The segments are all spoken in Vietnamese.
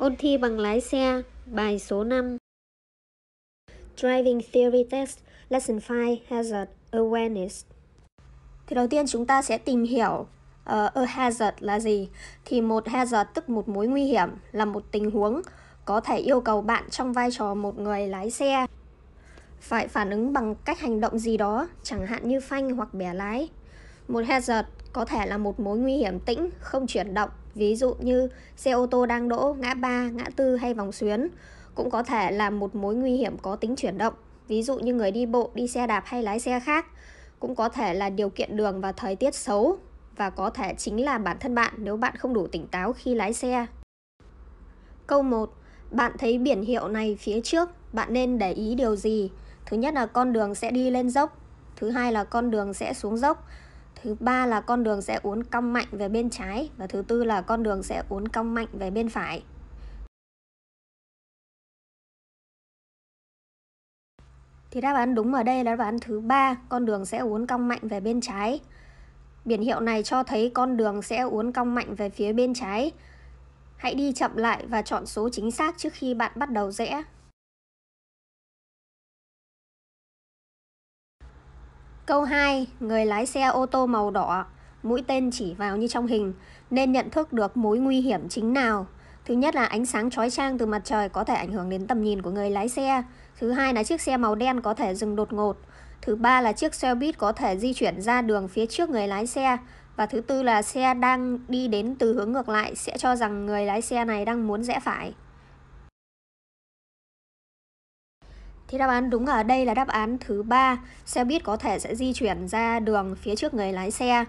Ôn thi bằng lái xe, bài số 5. Driving Theory Test, Lesson 5, Hazard Awareness. Thì đầu tiên chúng ta sẽ tìm hiểu uh, a hazard là gì. Thì một hazard tức một mối nguy hiểm là một tình huống có thể yêu cầu bạn trong vai trò một người lái xe phải phản ứng bằng cách hành động gì đó, chẳng hạn như phanh hoặc bẻ lái. Một hazard có thể là một mối nguy hiểm tĩnh, không chuyển động ví dụ như xe ô tô đang đỗ, ngã ba, ngã tư hay vòng xuyến, cũng có thể là một mối nguy hiểm có tính chuyển động, ví dụ như người đi bộ, đi xe đạp hay lái xe khác, cũng có thể là điều kiện đường và thời tiết xấu và có thể chính là bản thân bạn nếu bạn không đủ tỉnh táo khi lái xe. Câu 1. Bạn thấy biển hiệu này phía trước, bạn nên để ý điều gì? Thứ nhất là con đường sẽ đi lên dốc, thứ hai là con đường sẽ xuống dốc, Thứ ba là con đường sẽ uốn cong mạnh về bên trái và thứ tư là con đường sẽ uốn cong mạnh về bên phải. Thì đáp án đúng ở đây là đáp án thứ ba, con đường sẽ uốn cong mạnh về bên trái. Biển hiệu này cho thấy con đường sẽ uốn cong mạnh về phía bên trái. Hãy đi chậm lại và chọn số chính xác trước khi bạn bắt đầu rẽ. Câu 2. Người lái xe ô tô màu đỏ, mũi tên chỉ vào như trong hình, nên nhận thức được mối nguy hiểm chính nào. Thứ nhất là ánh sáng chói chang từ mặt trời có thể ảnh hưởng đến tầm nhìn của người lái xe. Thứ hai là chiếc xe màu đen có thể dừng đột ngột. Thứ ba là chiếc xe buýt có thể di chuyển ra đường phía trước người lái xe. Và thứ tư là xe đang đi đến từ hướng ngược lại sẽ cho rằng người lái xe này đang muốn rẽ phải. Thì đáp án đúng ở đây là đáp án thứ ba. Xe buýt có thể sẽ di chuyển ra đường phía trước người lái xe.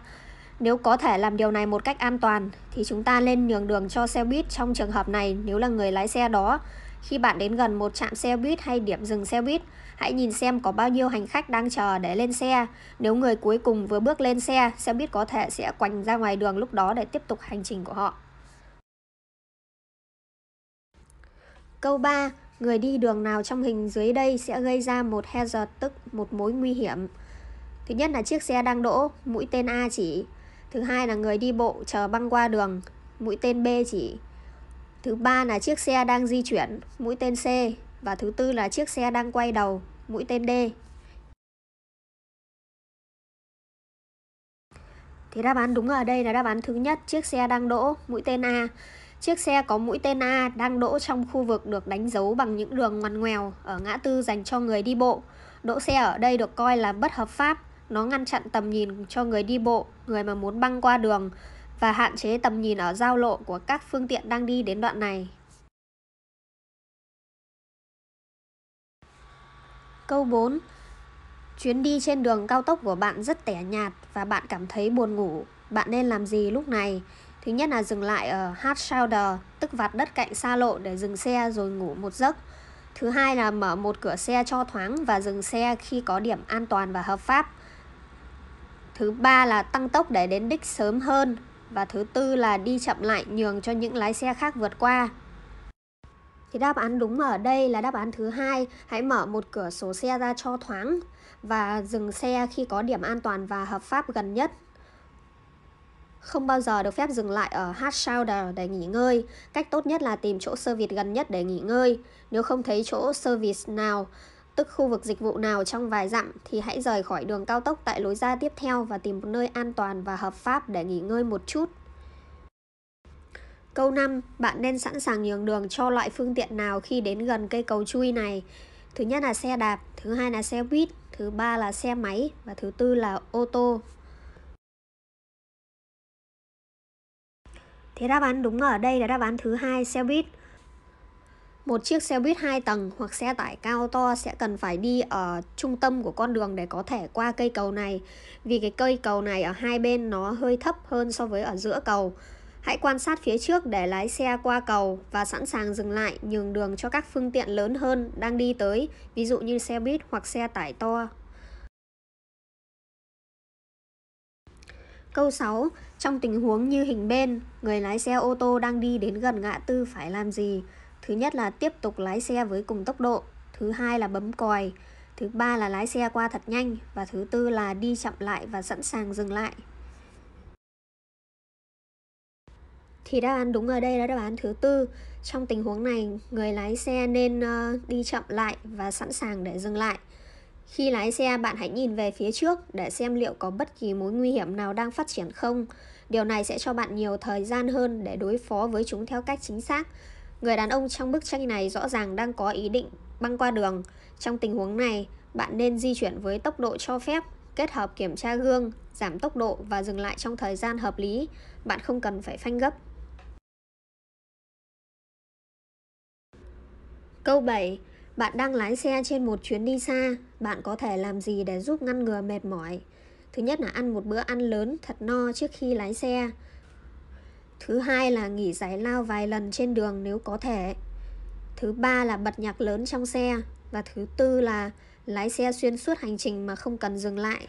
Nếu có thể làm điều này một cách an toàn thì chúng ta nên nhường đường cho xe buýt trong trường hợp này nếu là người lái xe đó. Khi bạn đến gần một trạm xe buýt hay điểm dừng xe buýt, hãy nhìn xem có bao nhiêu hành khách đang chờ để lên xe. Nếu người cuối cùng vừa bước lên xe, xe buýt có thể sẽ quành ra ngoài đường lúc đó để tiếp tục hành trình của họ. Câu 3. Người đi đường nào trong hình dưới đây sẽ gây ra một hazard tức một mối nguy hiểm. Thứ nhất là chiếc xe đang đỗ, mũi tên A chỉ. Thứ hai là người đi bộ chờ băng qua đường, mũi tên B chỉ. Thứ ba là chiếc xe đang di chuyển, mũi tên C. Và thứ tư là chiếc xe đang quay đầu, mũi tên D. Thì đáp án đúng ở đây là đáp án thứ nhất, chiếc xe đang đỗ, mũi tên A. Chiếc xe có mũi tên A đang đỗ trong khu vực được đánh dấu bằng những đường ngoằn ngoèo ở ngã tư dành cho người đi bộ. Đỗ xe ở đây được coi là bất hợp pháp, nó ngăn chặn tầm nhìn cho người đi bộ, người mà muốn băng qua đường và hạn chế tầm nhìn ở giao lộ của các phương tiện đang đi đến đoạn này. Câu 4. Chuyến đi trên đường cao tốc của bạn rất tẻ nhạt và bạn cảm thấy buồn ngủ. Bạn nên làm gì lúc này? Thứ nhất là dừng lại ở hard shoulder, tức vạt đất cạnh xa lộ để dừng xe rồi ngủ một giấc. Thứ hai là mở một cửa xe cho thoáng và dừng xe khi có điểm an toàn và hợp pháp. Thứ ba là tăng tốc để đến đích sớm hơn. Và thứ tư là đi chậm lại nhường cho những lái xe khác vượt qua. Thì đáp án đúng ở đây là đáp án thứ hai, hãy mở một cửa sổ xe ra cho thoáng và dừng xe khi có điểm an toàn và hợp pháp gần nhất không bao giờ được phép dừng lại ở hot shoulder để nghỉ ngơi. Cách tốt nhất là tìm chỗ service gần nhất để nghỉ ngơi. Nếu không thấy chỗ service nào, tức khu vực dịch vụ nào trong vài dặm thì hãy rời khỏi đường cao tốc tại lối ra tiếp theo và tìm một nơi an toàn và hợp pháp để nghỉ ngơi một chút. Câu 5, bạn nên sẵn sàng nhường đường cho loại phương tiện nào khi đến gần cây cầu chui này? Thứ nhất là xe đạp, thứ hai là xe buýt, thứ ba là xe máy và thứ tư là ô tô. Thế đáp án đúng ở đây là đáp án thứ hai xe buýt. Một chiếc xe buýt 2 tầng hoặc xe tải cao to sẽ cần phải đi ở trung tâm của con đường để có thể qua cây cầu này vì cái cây cầu này ở hai bên nó hơi thấp hơn so với ở giữa cầu. Hãy quan sát phía trước để lái xe qua cầu và sẵn sàng dừng lại nhường đường cho các phương tiện lớn hơn đang đi tới, ví dụ như xe buýt hoặc xe tải to. Câu 6. Trong tình huống như hình bên, người lái xe ô tô đang đi đến gần ngã tư phải làm gì? Thứ nhất là tiếp tục lái xe với cùng tốc độ, thứ hai là bấm còi, thứ ba là lái xe qua thật nhanh và thứ tư là đi chậm lại và sẵn sàng dừng lại. Thì đáp án đúng ở đây là đáp án thứ tư. Trong tình huống này, người lái xe nên uh, đi chậm lại và sẵn sàng để dừng lại. Khi lái xe, bạn hãy nhìn về phía trước để xem liệu có bất kỳ mối nguy hiểm nào đang phát triển không. Điều này sẽ cho bạn nhiều thời gian hơn để đối phó với chúng theo cách chính xác. Người đàn ông trong bức tranh này rõ ràng đang có ý định băng qua đường. Trong tình huống này, bạn nên di chuyển với tốc độ cho phép, kết hợp kiểm tra gương, giảm tốc độ và dừng lại trong thời gian hợp lý. Bạn không cần phải phanh gấp. Câu 7. Bạn đang lái xe trên một chuyến đi xa, bạn có thể làm gì để giúp ngăn ngừa mệt mỏi? Thứ nhất là ăn một bữa ăn lớn thật no trước khi lái xe. Thứ hai là nghỉ giải lao vài lần trên đường nếu có thể. Thứ ba là bật nhạc lớn trong xe và thứ tư là lái xe xuyên suốt hành trình mà không cần dừng lại.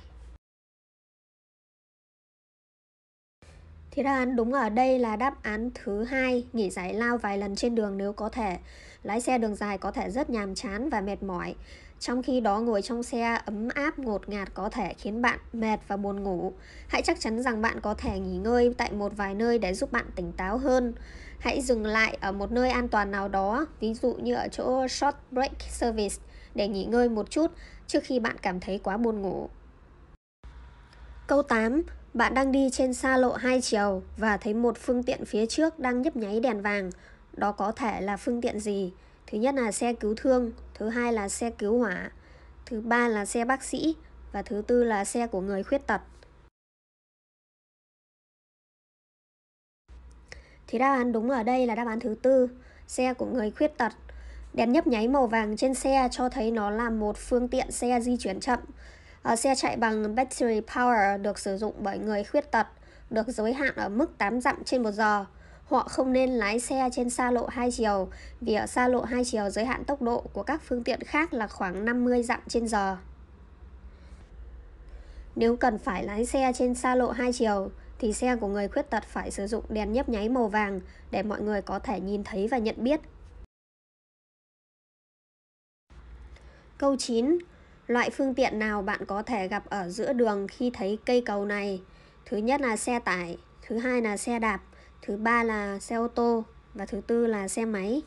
Thì đáp án đúng ở đây là đáp án thứ hai, nghỉ giải lao vài lần trên đường nếu có thể. Lái xe đường dài có thể rất nhàm chán và mệt mỏi. Trong khi đó ngồi trong xe ấm áp ngột ngạt có thể khiến bạn mệt và buồn ngủ. Hãy chắc chắn rằng bạn có thể nghỉ ngơi tại một vài nơi để giúp bạn tỉnh táo hơn. Hãy dừng lại ở một nơi an toàn nào đó, ví dụ như ở chỗ short break service để nghỉ ngơi một chút trước khi bạn cảm thấy quá buồn ngủ. Câu 8. Bạn đang đi trên xa lộ hai chiều và thấy một phương tiện phía trước đang nhấp nháy đèn vàng. Đó có thể là phương tiện gì? Thứ nhất là xe cứu thương, thứ hai là xe cứu hỏa, thứ ba là xe bác sĩ và thứ tư là xe của người khuyết tật. Thì đáp án đúng ở đây là đáp án thứ tư, xe của người khuyết tật. Đèn nhấp nháy màu vàng trên xe cho thấy nó là một phương tiện xe di chuyển chậm. À, xe chạy bằng battery power được sử dụng bởi người khuyết tật, được giới hạn ở mức 8 dặm trên một giờ họ không nên lái xe trên xa lộ hai chiều vì ở xa lộ hai chiều giới hạn tốc độ của các phương tiện khác là khoảng 50 dặm trên giờ. Nếu cần phải lái xe trên xa lộ hai chiều thì xe của người khuyết tật phải sử dụng đèn nhấp nháy màu vàng để mọi người có thể nhìn thấy và nhận biết. Câu 9. Loại phương tiện nào bạn có thể gặp ở giữa đường khi thấy cây cầu này? Thứ nhất là xe tải, thứ hai là xe đạp, thứ ba là xe ô tô và thứ tư là xe máy.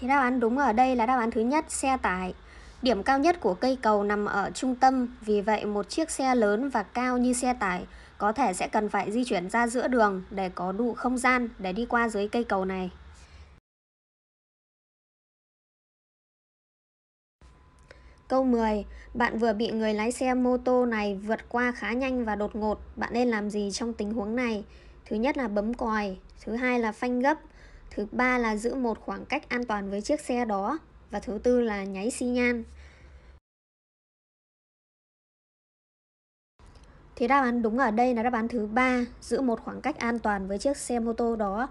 Thì đáp án đúng ở đây là đáp án thứ nhất, xe tải. Điểm cao nhất của cây cầu nằm ở trung tâm, vì vậy một chiếc xe lớn và cao như xe tải có thể sẽ cần phải di chuyển ra giữa đường để có đủ không gian để đi qua dưới cây cầu này. Câu 10. Bạn vừa bị người lái xe mô tô này vượt qua khá nhanh và đột ngột. Bạn nên làm gì trong tình huống này? Thứ nhất là bấm còi. Thứ hai là phanh gấp. Thứ ba là giữ một khoảng cách an toàn với chiếc xe đó. Và thứ tư là nháy xi nhan. Thì đáp án đúng ở đây là đáp án thứ ba, giữ một khoảng cách an toàn với chiếc xe mô tô đó.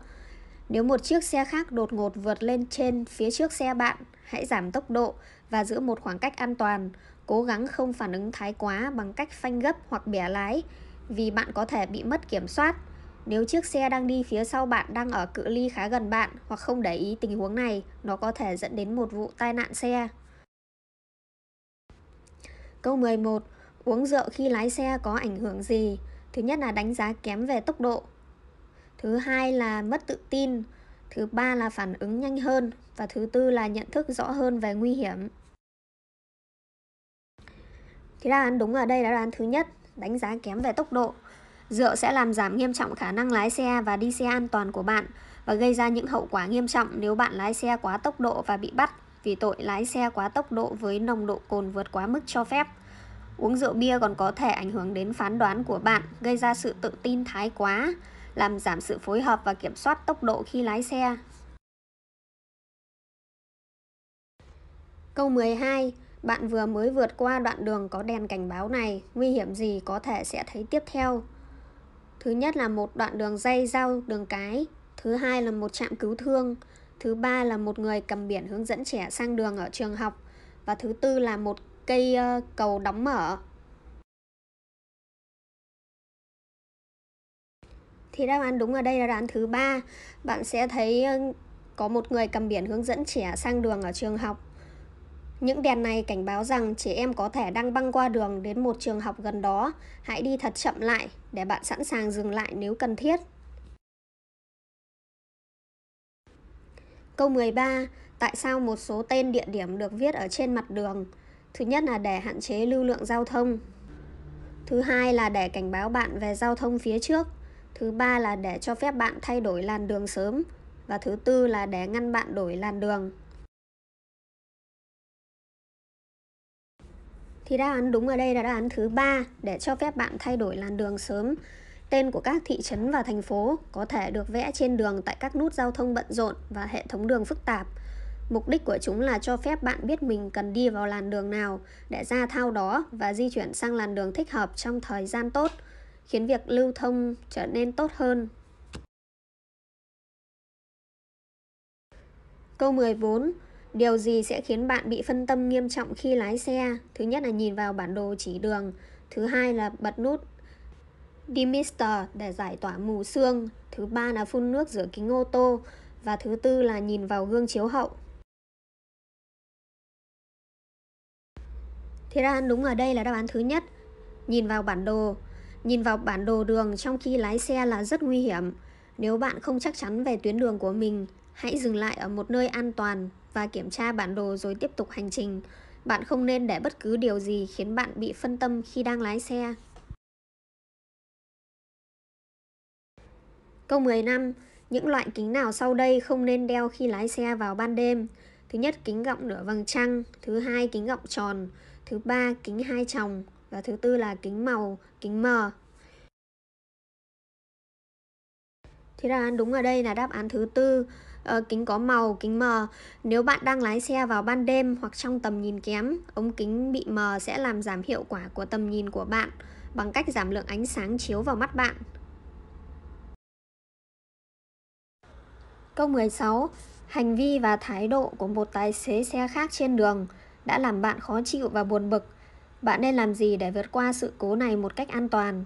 Nếu một chiếc xe khác đột ngột vượt lên trên phía trước xe bạn, hãy giảm tốc độ, và giữ một khoảng cách an toàn. Cố gắng không phản ứng thái quá bằng cách phanh gấp hoặc bẻ lái vì bạn có thể bị mất kiểm soát. Nếu chiếc xe đang đi phía sau bạn đang ở cự ly khá gần bạn hoặc không để ý tình huống này, nó có thể dẫn đến một vụ tai nạn xe. Câu 11. Uống rượu khi lái xe có ảnh hưởng gì? Thứ nhất là đánh giá kém về tốc độ. Thứ hai là mất tự tin. Thứ ba là phản ứng nhanh hơn. Và thứ tư là nhận thức rõ hơn về nguy hiểm. Thì đáp án đúng ở đây là án thứ nhất, đánh giá kém về tốc độ. Rượu sẽ làm giảm nghiêm trọng khả năng lái xe và đi xe an toàn của bạn và gây ra những hậu quả nghiêm trọng nếu bạn lái xe quá tốc độ và bị bắt vì tội lái xe quá tốc độ với nồng độ cồn vượt quá mức cho phép. Uống rượu bia còn có thể ảnh hưởng đến phán đoán của bạn, gây ra sự tự tin thái quá, làm giảm sự phối hợp và kiểm soát tốc độ khi lái xe. Câu 12. Bạn vừa mới vượt qua đoạn đường có đèn cảnh báo này, nguy hiểm gì có thể sẽ thấy tiếp theo. Thứ nhất là một đoạn đường dây giao đường cái, thứ hai là một trạm cứu thương, thứ ba là một người cầm biển hướng dẫn trẻ sang đường ở trường học và thứ tư là một cây uh, cầu đóng mở. Thì đáp án đúng ở đây là đáp án thứ ba. Bạn sẽ thấy uh, có một người cầm biển hướng dẫn trẻ sang đường ở trường học những đèn này cảnh báo rằng trẻ em có thể đang băng qua đường đến một trường học gần đó. Hãy đi thật chậm lại để bạn sẵn sàng dừng lại nếu cần thiết. Câu 13. Tại sao một số tên địa điểm được viết ở trên mặt đường? Thứ nhất là để hạn chế lưu lượng giao thông. Thứ hai là để cảnh báo bạn về giao thông phía trước. Thứ ba là để cho phép bạn thay đổi làn đường sớm. Và thứ tư là để ngăn bạn đổi làn đường. Thì đáp án đúng ở đây là đáp án thứ ba để cho phép bạn thay đổi làn đường sớm. Tên của các thị trấn và thành phố có thể được vẽ trên đường tại các nút giao thông bận rộn và hệ thống đường phức tạp. Mục đích của chúng là cho phép bạn biết mình cần đi vào làn đường nào để ra thao đó và di chuyển sang làn đường thích hợp trong thời gian tốt, khiến việc lưu thông trở nên tốt hơn. Câu 14. Điều gì sẽ khiến bạn bị phân tâm nghiêm trọng khi lái xe? Thứ nhất là nhìn vào bản đồ chỉ đường. Thứ hai là bật nút dimister để giải tỏa mù sương. Thứ ba là phun nước rửa kính ô tô. Và thứ tư là nhìn vào gương chiếu hậu. Thế ra đúng ở đây là đáp án thứ nhất. Nhìn vào bản đồ. Nhìn vào bản đồ đường trong khi lái xe là rất nguy hiểm. Nếu bạn không chắc chắn về tuyến đường của mình, hãy dừng lại ở một nơi an toàn và kiểm tra bản đồ rồi tiếp tục hành trình. Bạn không nên để bất cứ điều gì khiến bạn bị phân tâm khi đang lái xe. Câu năm Những loại kính nào sau đây không nên đeo khi lái xe vào ban đêm? Thứ nhất, kính gọng nửa vầng trăng. Thứ hai, kính gọng tròn. Thứ ba, kính hai tròng. Và thứ tư là kính màu, kính mờ. Thế là đúng ở đây là đáp án thứ tư uh, kính có màu, kính mờ. Nếu bạn đang lái xe vào ban đêm hoặc trong tầm nhìn kém, ống kính bị mờ sẽ làm giảm hiệu quả của tầm nhìn của bạn bằng cách giảm lượng ánh sáng chiếu vào mắt bạn. Câu 16. Hành vi và thái độ của một tài xế xe khác trên đường đã làm bạn khó chịu và buồn bực. Bạn nên làm gì để vượt qua sự cố này một cách an toàn?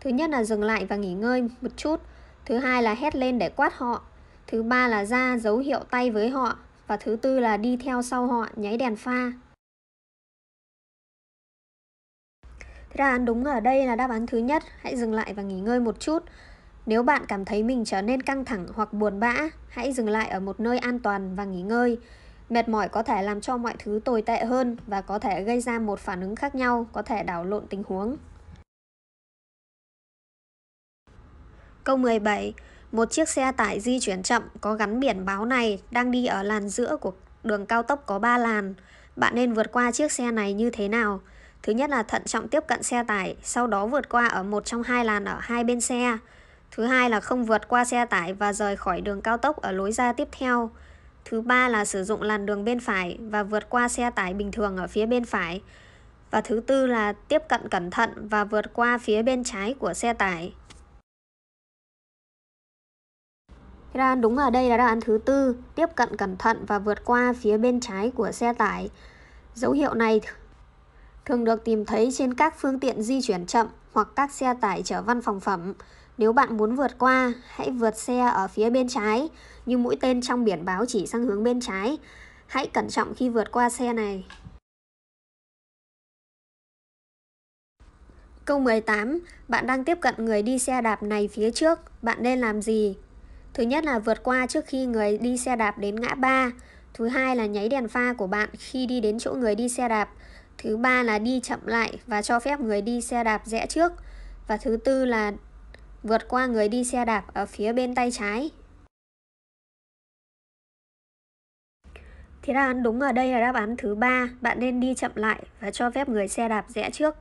Thứ nhất là dừng lại và nghỉ ngơi một chút. Thứ hai là hét lên để quát họ. Thứ ba là ra dấu hiệu tay với họ. Và thứ tư là đi theo sau họ, nháy đèn pha. Thế là đúng ở đây là đáp án thứ nhất. Hãy dừng lại và nghỉ ngơi một chút. Nếu bạn cảm thấy mình trở nên căng thẳng hoặc buồn bã, hãy dừng lại ở một nơi an toàn và nghỉ ngơi. Mệt mỏi có thể làm cho mọi thứ tồi tệ hơn và có thể gây ra một phản ứng khác nhau, có thể đảo lộn tình huống. Câu 17. Một chiếc xe tải di chuyển chậm có gắn biển báo này đang đi ở làn giữa của đường cao tốc có 3 làn. Bạn nên vượt qua chiếc xe này như thế nào? Thứ nhất là thận trọng tiếp cận xe tải, sau đó vượt qua ở một trong hai làn ở hai bên xe. Thứ hai là không vượt qua xe tải và rời khỏi đường cao tốc ở lối ra tiếp theo. Thứ ba là sử dụng làn đường bên phải và vượt qua xe tải bình thường ở phía bên phải. Và thứ tư là tiếp cận cẩn thận và vượt qua phía bên trái của xe tải. Iran đúng ở đây là đoạn thứ tư, tiếp cận cẩn thận và vượt qua phía bên trái của xe tải. Dấu hiệu này thường được tìm thấy trên các phương tiện di chuyển chậm hoặc các xe tải chở văn phòng phẩm. Nếu bạn muốn vượt qua, hãy vượt xe ở phía bên trái, như mũi tên trong biển báo chỉ sang hướng bên trái. Hãy cẩn trọng khi vượt qua xe này. Câu 18. Bạn đang tiếp cận người đi xe đạp này phía trước. Bạn nên làm gì? Thứ nhất là vượt qua trước khi người đi xe đạp đến ngã ba. Thứ hai là nháy đèn pha của bạn khi đi đến chỗ người đi xe đạp. Thứ ba là đi chậm lại và cho phép người đi xe đạp rẽ trước. Và thứ tư là vượt qua người đi xe đạp ở phía bên tay trái. Thế đáp án đúng ở đây là đáp án thứ ba. Bạn nên đi chậm lại và cho phép người xe đạp rẽ trước.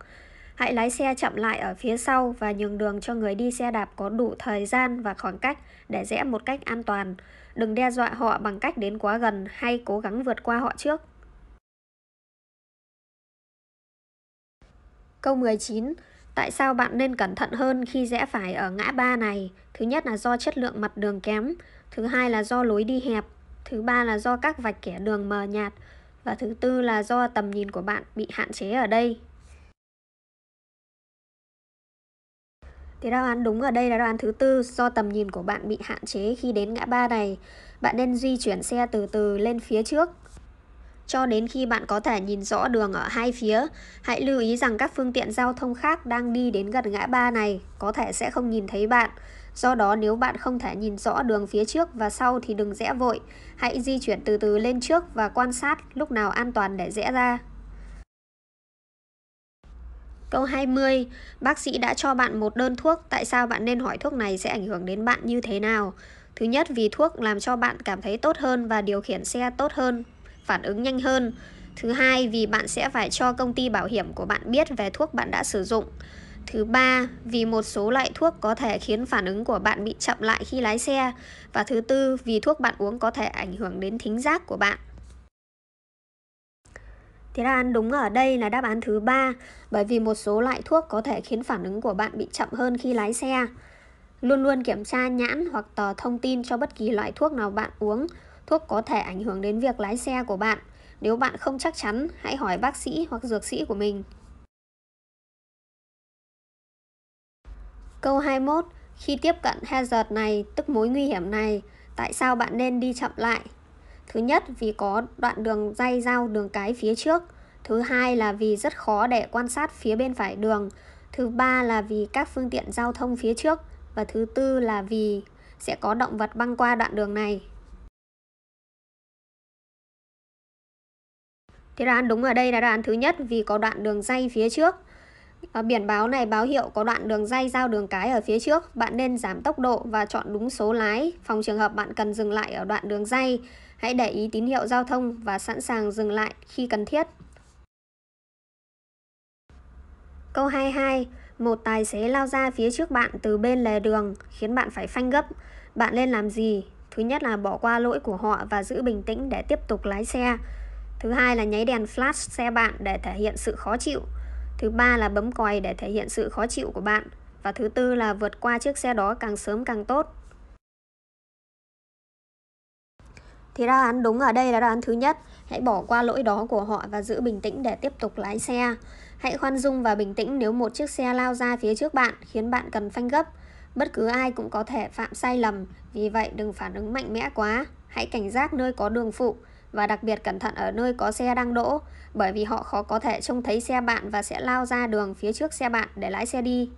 Hãy lái xe chậm lại ở phía sau và nhường đường cho người đi xe đạp có đủ thời gian và khoảng cách để rẽ một cách an toàn. Đừng đe dọa họ bằng cách đến quá gần hay cố gắng vượt qua họ trước. Câu 19. Tại sao bạn nên cẩn thận hơn khi rẽ phải ở ngã ba này? Thứ nhất là do chất lượng mặt đường kém, thứ hai là do lối đi hẹp, thứ ba là do các vạch kẻ đường mờ nhạt và thứ tư là do tầm nhìn của bạn bị hạn chế ở đây Thì đáp án đúng ở đây là đáp án thứ tư, do tầm nhìn của bạn bị hạn chế khi đến ngã ba này, bạn nên di chuyển xe từ từ lên phía trước cho đến khi bạn có thể nhìn rõ đường ở hai phía. Hãy lưu ý rằng các phương tiện giao thông khác đang đi đến gần ngã ba này có thể sẽ không nhìn thấy bạn. Do đó nếu bạn không thể nhìn rõ đường phía trước và sau thì đừng rẽ vội. Hãy di chuyển từ từ lên trước và quan sát lúc nào an toàn để rẽ ra. Câu 20, bác sĩ đã cho bạn một đơn thuốc, tại sao bạn nên hỏi thuốc này sẽ ảnh hưởng đến bạn như thế nào? Thứ nhất, vì thuốc làm cho bạn cảm thấy tốt hơn và điều khiển xe tốt hơn, phản ứng nhanh hơn. Thứ hai, vì bạn sẽ phải cho công ty bảo hiểm của bạn biết về thuốc bạn đã sử dụng. Thứ ba, vì một số loại thuốc có thể khiến phản ứng của bạn bị chậm lại khi lái xe. Và thứ tư, vì thuốc bạn uống có thể ảnh hưởng đến thính giác của bạn. Thế là án đúng ở đây là đáp án thứ ba bởi vì một số loại thuốc có thể khiến phản ứng của bạn bị chậm hơn khi lái xe. Luôn luôn kiểm tra nhãn hoặc tờ thông tin cho bất kỳ loại thuốc nào bạn uống. Thuốc có thể ảnh hưởng đến việc lái xe của bạn. Nếu bạn không chắc chắn, hãy hỏi bác sĩ hoặc dược sĩ của mình. Câu 21. Khi tiếp cận hazard này, tức mối nguy hiểm này, tại sao bạn nên đi chậm lại Thứ nhất vì có đoạn đường dây giao đường cái phía trước. Thứ hai là vì rất khó để quan sát phía bên phải đường. Thứ ba là vì các phương tiện giao thông phía trước. Và thứ tư là vì sẽ có động vật băng qua đoạn đường này. Thì đáp đúng ở đây là đáp thứ nhất vì có đoạn đường dây phía trước. Ở biển báo này báo hiệu có đoạn đường dây giao đường cái ở phía trước. Bạn nên giảm tốc độ và chọn đúng số lái. Phòng trường hợp bạn cần dừng lại ở đoạn đường dây. Hãy để ý tín hiệu giao thông và sẵn sàng dừng lại khi cần thiết. Câu 22. Một tài xế lao ra phía trước bạn từ bên lề đường khiến bạn phải phanh gấp. Bạn nên làm gì? Thứ nhất là bỏ qua lỗi của họ và giữ bình tĩnh để tiếp tục lái xe. Thứ hai là nháy đèn flash xe bạn để thể hiện sự khó chịu. Thứ ba là bấm còi để thể hiện sự khó chịu của bạn. Và thứ tư là vượt qua chiếc xe đó càng sớm càng tốt. Thì đáp án đúng ở đây là đáp án thứ nhất. Hãy bỏ qua lỗi đó của họ và giữ bình tĩnh để tiếp tục lái xe. Hãy khoan dung và bình tĩnh nếu một chiếc xe lao ra phía trước bạn khiến bạn cần phanh gấp. Bất cứ ai cũng có thể phạm sai lầm, vì vậy đừng phản ứng mạnh mẽ quá. Hãy cảnh giác nơi có đường phụ và đặc biệt cẩn thận ở nơi có xe đang đỗ, bởi vì họ khó có thể trông thấy xe bạn và sẽ lao ra đường phía trước xe bạn để lái xe đi.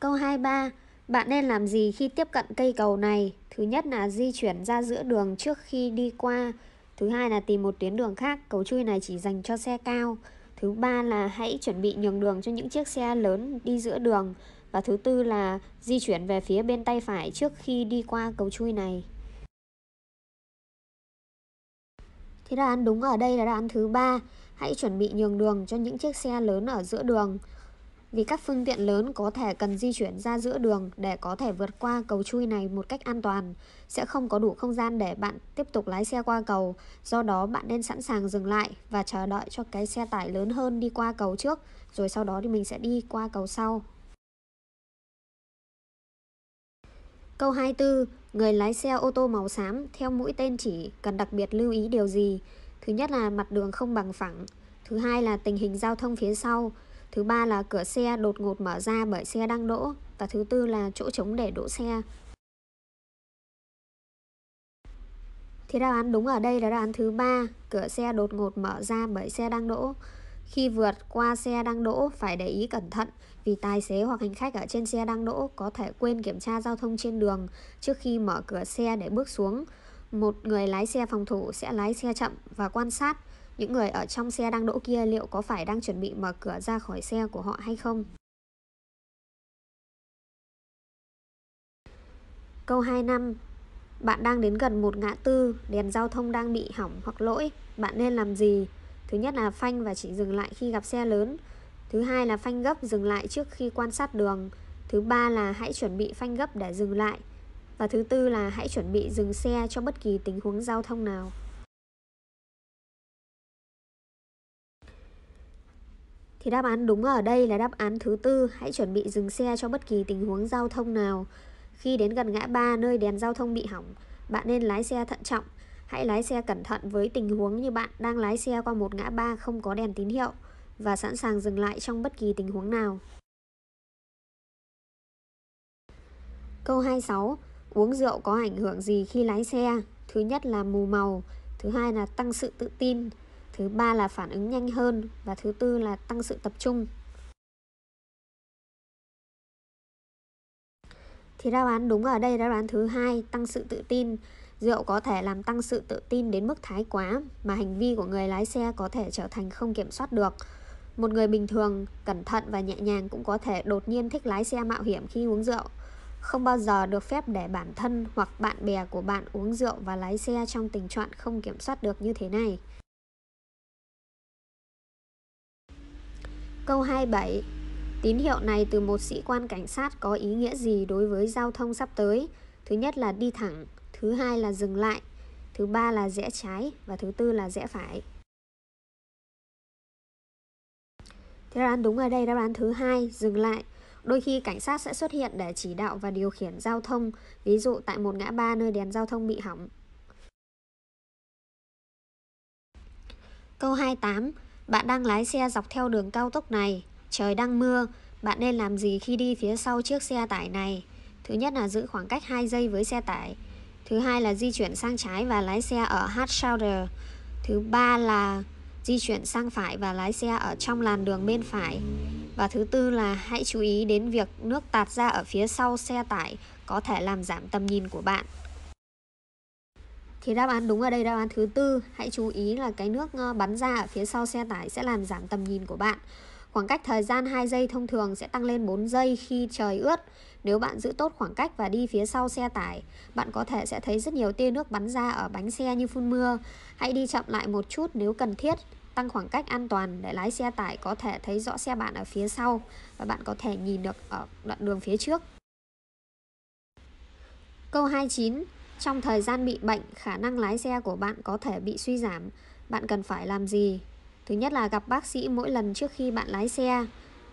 Câu 23 bạn nên làm gì khi tiếp cận cây cầu này? Thứ nhất là di chuyển ra giữa đường trước khi đi qua. Thứ hai là tìm một tuyến đường khác, cầu chui này chỉ dành cho xe cao. Thứ ba là hãy chuẩn bị nhường đường cho những chiếc xe lớn đi giữa đường. Và thứ tư là di chuyển về phía bên tay phải trước khi đi qua cầu chui này. Thế đáp án đúng ở đây là đáp án thứ ba. Hãy chuẩn bị nhường đường cho những chiếc xe lớn ở giữa đường vì các phương tiện lớn có thể cần di chuyển ra giữa đường để có thể vượt qua cầu chui này một cách an toàn, sẽ không có đủ không gian để bạn tiếp tục lái xe qua cầu, do đó bạn nên sẵn sàng dừng lại và chờ đợi cho cái xe tải lớn hơn đi qua cầu trước, rồi sau đó thì mình sẽ đi qua cầu sau. Câu 24, người lái xe ô tô màu xám theo mũi tên chỉ cần đặc biệt lưu ý điều gì? Thứ nhất là mặt đường không bằng phẳng, thứ hai là tình hình giao thông phía sau, Thứ ba là cửa xe đột ngột mở ra bởi xe đang đỗ. Và thứ tư là chỗ trống để đỗ xe. Thì đáp án đúng ở đây là đáp án thứ ba Cửa xe đột ngột mở ra bởi xe đang đỗ. Khi vượt qua xe đang đỗ phải để ý cẩn thận vì tài xế hoặc hành khách ở trên xe đang đỗ có thể quên kiểm tra giao thông trên đường trước khi mở cửa xe để bước xuống. Một người lái xe phòng thủ sẽ lái xe chậm và quan sát những người ở trong xe đang đỗ kia liệu có phải đang chuẩn bị mở cửa ra khỏi xe của họ hay không? Câu năm. Bạn đang đến gần một ngã tư, đèn giao thông đang bị hỏng hoặc lỗi, bạn nên làm gì? Thứ nhất là phanh và chỉ dừng lại khi gặp xe lớn. Thứ hai là phanh gấp dừng lại trước khi quan sát đường. Thứ ba là hãy chuẩn bị phanh gấp để dừng lại. Và thứ tư là hãy chuẩn bị dừng xe cho bất kỳ tình huống giao thông nào. Thì đáp án đúng ở đây là đáp án thứ tư, hãy chuẩn bị dừng xe cho bất kỳ tình huống giao thông nào. Khi đến gần ngã ba nơi đèn giao thông bị hỏng, bạn nên lái xe thận trọng. Hãy lái xe cẩn thận với tình huống như bạn đang lái xe qua một ngã ba không có đèn tín hiệu và sẵn sàng dừng lại trong bất kỳ tình huống nào. Câu 26. Uống rượu có ảnh hưởng gì khi lái xe? Thứ nhất là mù màu, thứ hai là tăng sự tự tin, thứ ba là phản ứng nhanh hơn và thứ tư là tăng sự tập trung. Thì đáp án đúng ở đây đáp án thứ hai tăng sự tự tin. Rượu có thể làm tăng sự tự tin đến mức thái quá mà hành vi của người lái xe có thể trở thành không kiểm soát được. Một người bình thường, cẩn thận và nhẹ nhàng cũng có thể đột nhiên thích lái xe mạo hiểm khi uống rượu. Không bao giờ được phép để bản thân hoặc bạn bè của bạn uống rượu và lái xe trong tình trạng không kiểm soát được như thế này. Câu 27 Tín hiệu này từ một sĩ quan cảnh sát có ý nghĩa gì đối với giao thông sắp tới? Thứ nhất là đi thẳng, thứ hai là dừng lại, thứ ba là rẽ trái và thứ tư là rẽ phải. Thế đáp án đúng ở đây đáp án thứ hai dừng lại. Đôi khi cảnh sát sẽ xuất hiện để chỉ đạo và điều khiển giao thông, ví dụ tại một ngã ba nơi đèn giao thông bị hỏng. Câu 28. Bạn đang lái xe dọc theo đường cao tốc này, trời đang mưa, bạn nên làm gì khi đi phía sau chiếc xe tải này? Thứ nhất là giữ khoảng cách 2 giây với xe tải. Thứ hai là di chuyển sang trái và lái xe ở hard shoulder. Thứ ba là di chuyển sang phải và lái xe ở trong làn đường bên phải. Và thứ tư là hãy chú ý đến việc nước tạt ra ở phía sau xe tải có thể làm giảm tầm nhìn của bạn. Thì đáp án đúng ở đây đáp án thứ tư. Hãy chú ý là cái nước ờ, bắn ra ở phía sau xe tải sẽ làm giảm tầm nhìn của bạn. Khoảng cách thời gian 2 giây thông thường sẽ tăng lên 4 giây khi trời ướt. Nếu bạn giữ tốt khoảng cách và đi phía sau xe tải, bạn có thể sẽ thấy rất nhiều tia nước bắn ra ở bánh xe như phun mưa. Hãy đi chậm lại một chút nếu cần thiết, tăng khoảng cách an toàn để lái xe tải có thể thấy rõ xe bạn ở phía sau và bạn có thể nhìn được ở đoạn đường phía trước. Câu 29. Trong thời gian bị bệnh, khả năng lái xe của bạn có thể bị suy giảm. Bạn cần phải làm gì? Thứ nhất là gặp bác sĩ mỗi lần trước khi bạn lái xe.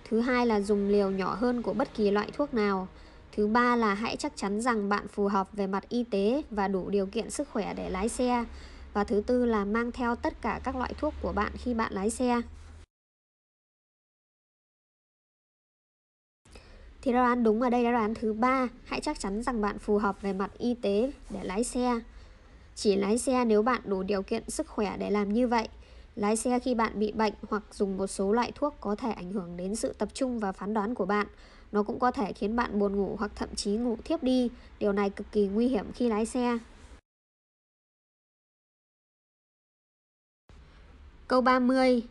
Thứ hai là dùng liều nhỏ hơn của bất kỳ loại thuốc nào. Thứ ba là hãy chắc chắn rằng bạn phù hợp về mặt y tế và đủ điều kiện sức khỏe để lái xe. Và thứ tư là mang theo tất cả các loại thuốc của bạn khi bạn lái xe. Thì đáp án đúng ở đây là đáp án thứ ba. Hãy chắc chắn rằng bạn phù hợp về mặt y tế để lái xe. Chỉ lái xe nếu bạn đủ điều kiện sức khỏe để làm như vậy. Lái xe khi bạn bị bệnh hoặc dùng một số loại thuốc có thể ảnh hưởng đến sự tập trung và phán đoán của bạn. Nó cũng có thể khiến bạn buồn ngủ hoặc thậm chí ngủ thiếp đi. Điều này cực kỳ nguy hiểm khi lái xe. Câu 30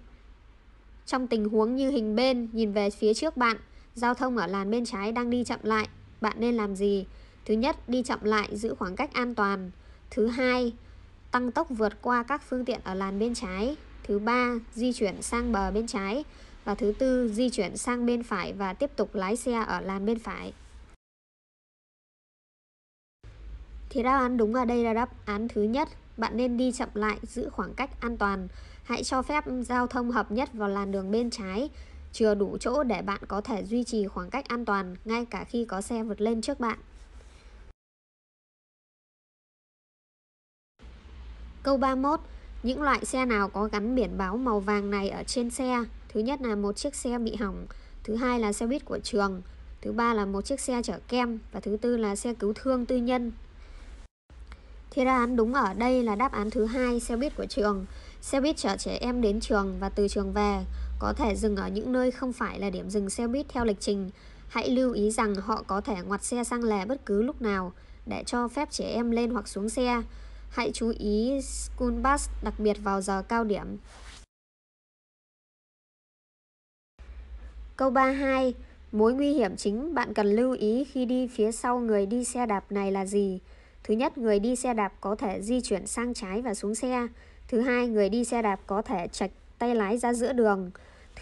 Trong tình huống như hình bên, nhìn về phía trước bạn, Giao thông ở làn bên trái đang đi chậm lại, bạn nên làm gì? Thứ nhất, đi chậm lại giữ khoảng cách an toàn. Thứ hai, tăng tốc vượt qua các phương tiện ở làn bên trái. Thứ ba, di chuyển sang bờ bên trái. Và thứ tư, di chuyển sang bên phải và tiếp tục lái xe ở làn bên phải. Thì đáp án đúng ở đây là đáp án thứ nhất. Bạn nên đi chậm lại, giữ khoảng cách an toàn. Hãy cho phép giao thông hợp nhất vào làn đường bên trái chưa đủ chỗ để bạn có thể duy trì khoảng cách an toàn ngay cả khi có xe vượt lên trước bạn. Câu 31. Những loại xe nào có gắn biển báo màu vàng này ở trên xe? Thứ nhất là một chiếc xe bị hỏng, thứ hai là xe buýt của trường, thứ ba là một chiếc xe chở kem và thứ tư là xe cứu thương tư nhân. Thì đáp án đúng ở đây là đáp án thứ hai xe buýt của trường. Xe buýt chở trẻ em đến trường và từ trường về có thể dừng ở những nơi không phải là điểm dừng xe buýt theo lịch trình. Hãy lưu ý rằng họ có thể ngoặt xe sang lề bất cứ lúc nào để cho phép trẻ em lên hoặc xuống xe. Hãy chú ý school bus đặc biệt vào giờ cao điểm. Câu 32. Mối nguy hiểm chính bạn cần lưu ý khi đi phía sau người đi xe đạp này là gì? Thứ nhất, người đi xe đạp có thể di chuyển sang trái và xuống xe. Thứ hai, người đi xe đạp có thể chạch tay lái ra giữa đường.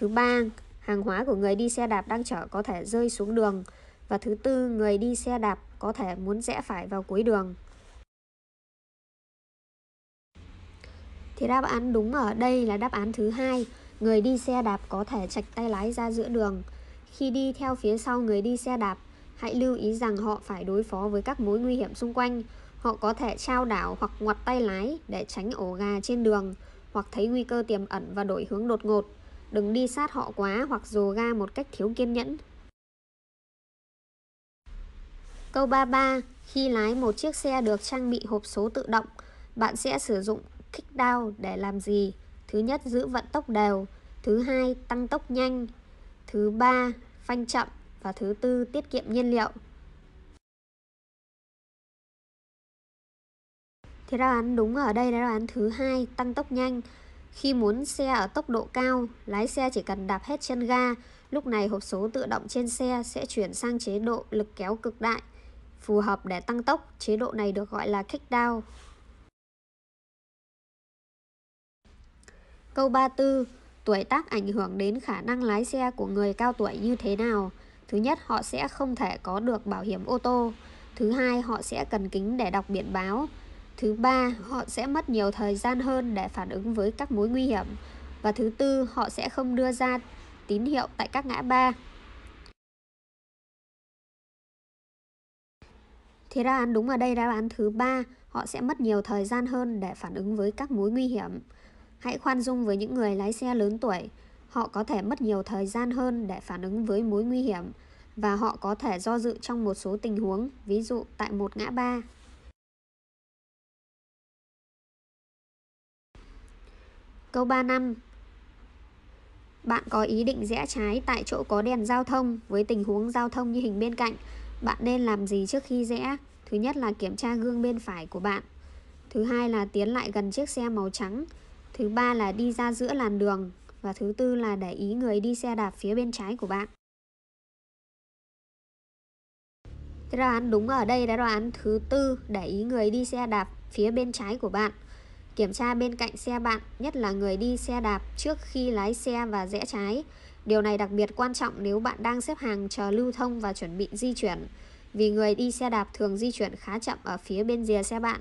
Thứ ba, hàng hóa của người đi xe đạp đang chở có thể rơi xuống đường. Và thứ tư, người đi xe đạp có thể muốn rẽ phải vào cuối đường. Thì đáp án đúng ở đây là đáp án thứ hai. Người đi xe đạp có thể chạch tay lái ra giữa đường. Khi đi theo phía sau người đi xe đạp, hãy lưu ý rằng họ phải đối phó với các mối nguy hiểm xung quanh. Họ có thể trao đảo hoặc ngoặt tay lái để tránh ổ gà trên đường, hoặc thấy nguy cơ tiềm ẩn và đổi hướng đột ngột đừng đi sát họ quá hoặc dồ ga một cách thiếu kiên nhẫn. Câu 33. Khi lái một chiếc xe được trang bị hộp số tự động, bạn sẽ sử dụng kick down để làm gì? Thứ nhất, giữ vận tốc đều. Thứ hai, tăng tốc nhanh. Thứ ba, phanh chậm. Và thứ tư, tiết kiệm nhiên liệu. Thì đáp án đúng ở đây là đáp án thứ hai, tăng tốc nhanh. Khi muốn xe ở tốc độ cao, lái xe chỉ cần đạp hết chân ga, lúc này hộp số tự động trên xe sẽ chuyển sang chế độ lực kéo cực đại, phù hợp để tăng tốc, chế độ này được gọi là kick down. Câu 34. Tuổi tác ảnh hưởng đến khả năng lái xe của người cao tuổi như thế nào? Thứ nhất, họ sẽ không thể có được bảo hiểm ô tô. Thứ hai, họ sẽ cần kính để đọc biển báo. Thứ ba, họ sẽ mất nhiều thời gian hơn để phản ứng với các mối nguy hiểm. Và thứ tư, họ sẽ không đưa ra tín hiệu tại các ngã ba. thì ra án đúng ở đây đáp án thứ ba, họ sẽ mất nhiều thời gian hơn để phản ứng với các mối nguy hiểm. Hãy khoan dung với những người lái xe lớn tuổi, họ có thể mất nhiều thời gian hơn để phản ứng với mối nguy hiểm và họ có thể do dự trong một số tình huống, ví dụ tại một ngã ba. Câu năm, Bạn có ý định rẽ trái tại chỗ có đèn giao thông với tình huống giao thông như hình bên cạnh. Bạn nên làm gì trước khi rẽ? Thứ nhất là kiểm tra gương bên phải của bạn. Thứ hai là tiến lại gần chiếc xe màu trắng. Thứ ba là đi ra giữa làn đường. Và thứ tư là để ý người đi xe đạp phía bên trái của bạn. Đáp án đúng ở đây là đáp án thứ tư để ý người đi xe đạp phía bên trái của bạn. Kiểm tra bên cạnh xe bạn, nhất là người đi xe đạp trước khi lái xe và rẽ trái. Điều này đặc biệt quan trọng nếu bạn đang xếp hàng chờ lưu thông và chuẩn bị di chuyển, vì người đi xe đạp thường di chuyển khá chậm ở phía bên rìa xe bạn.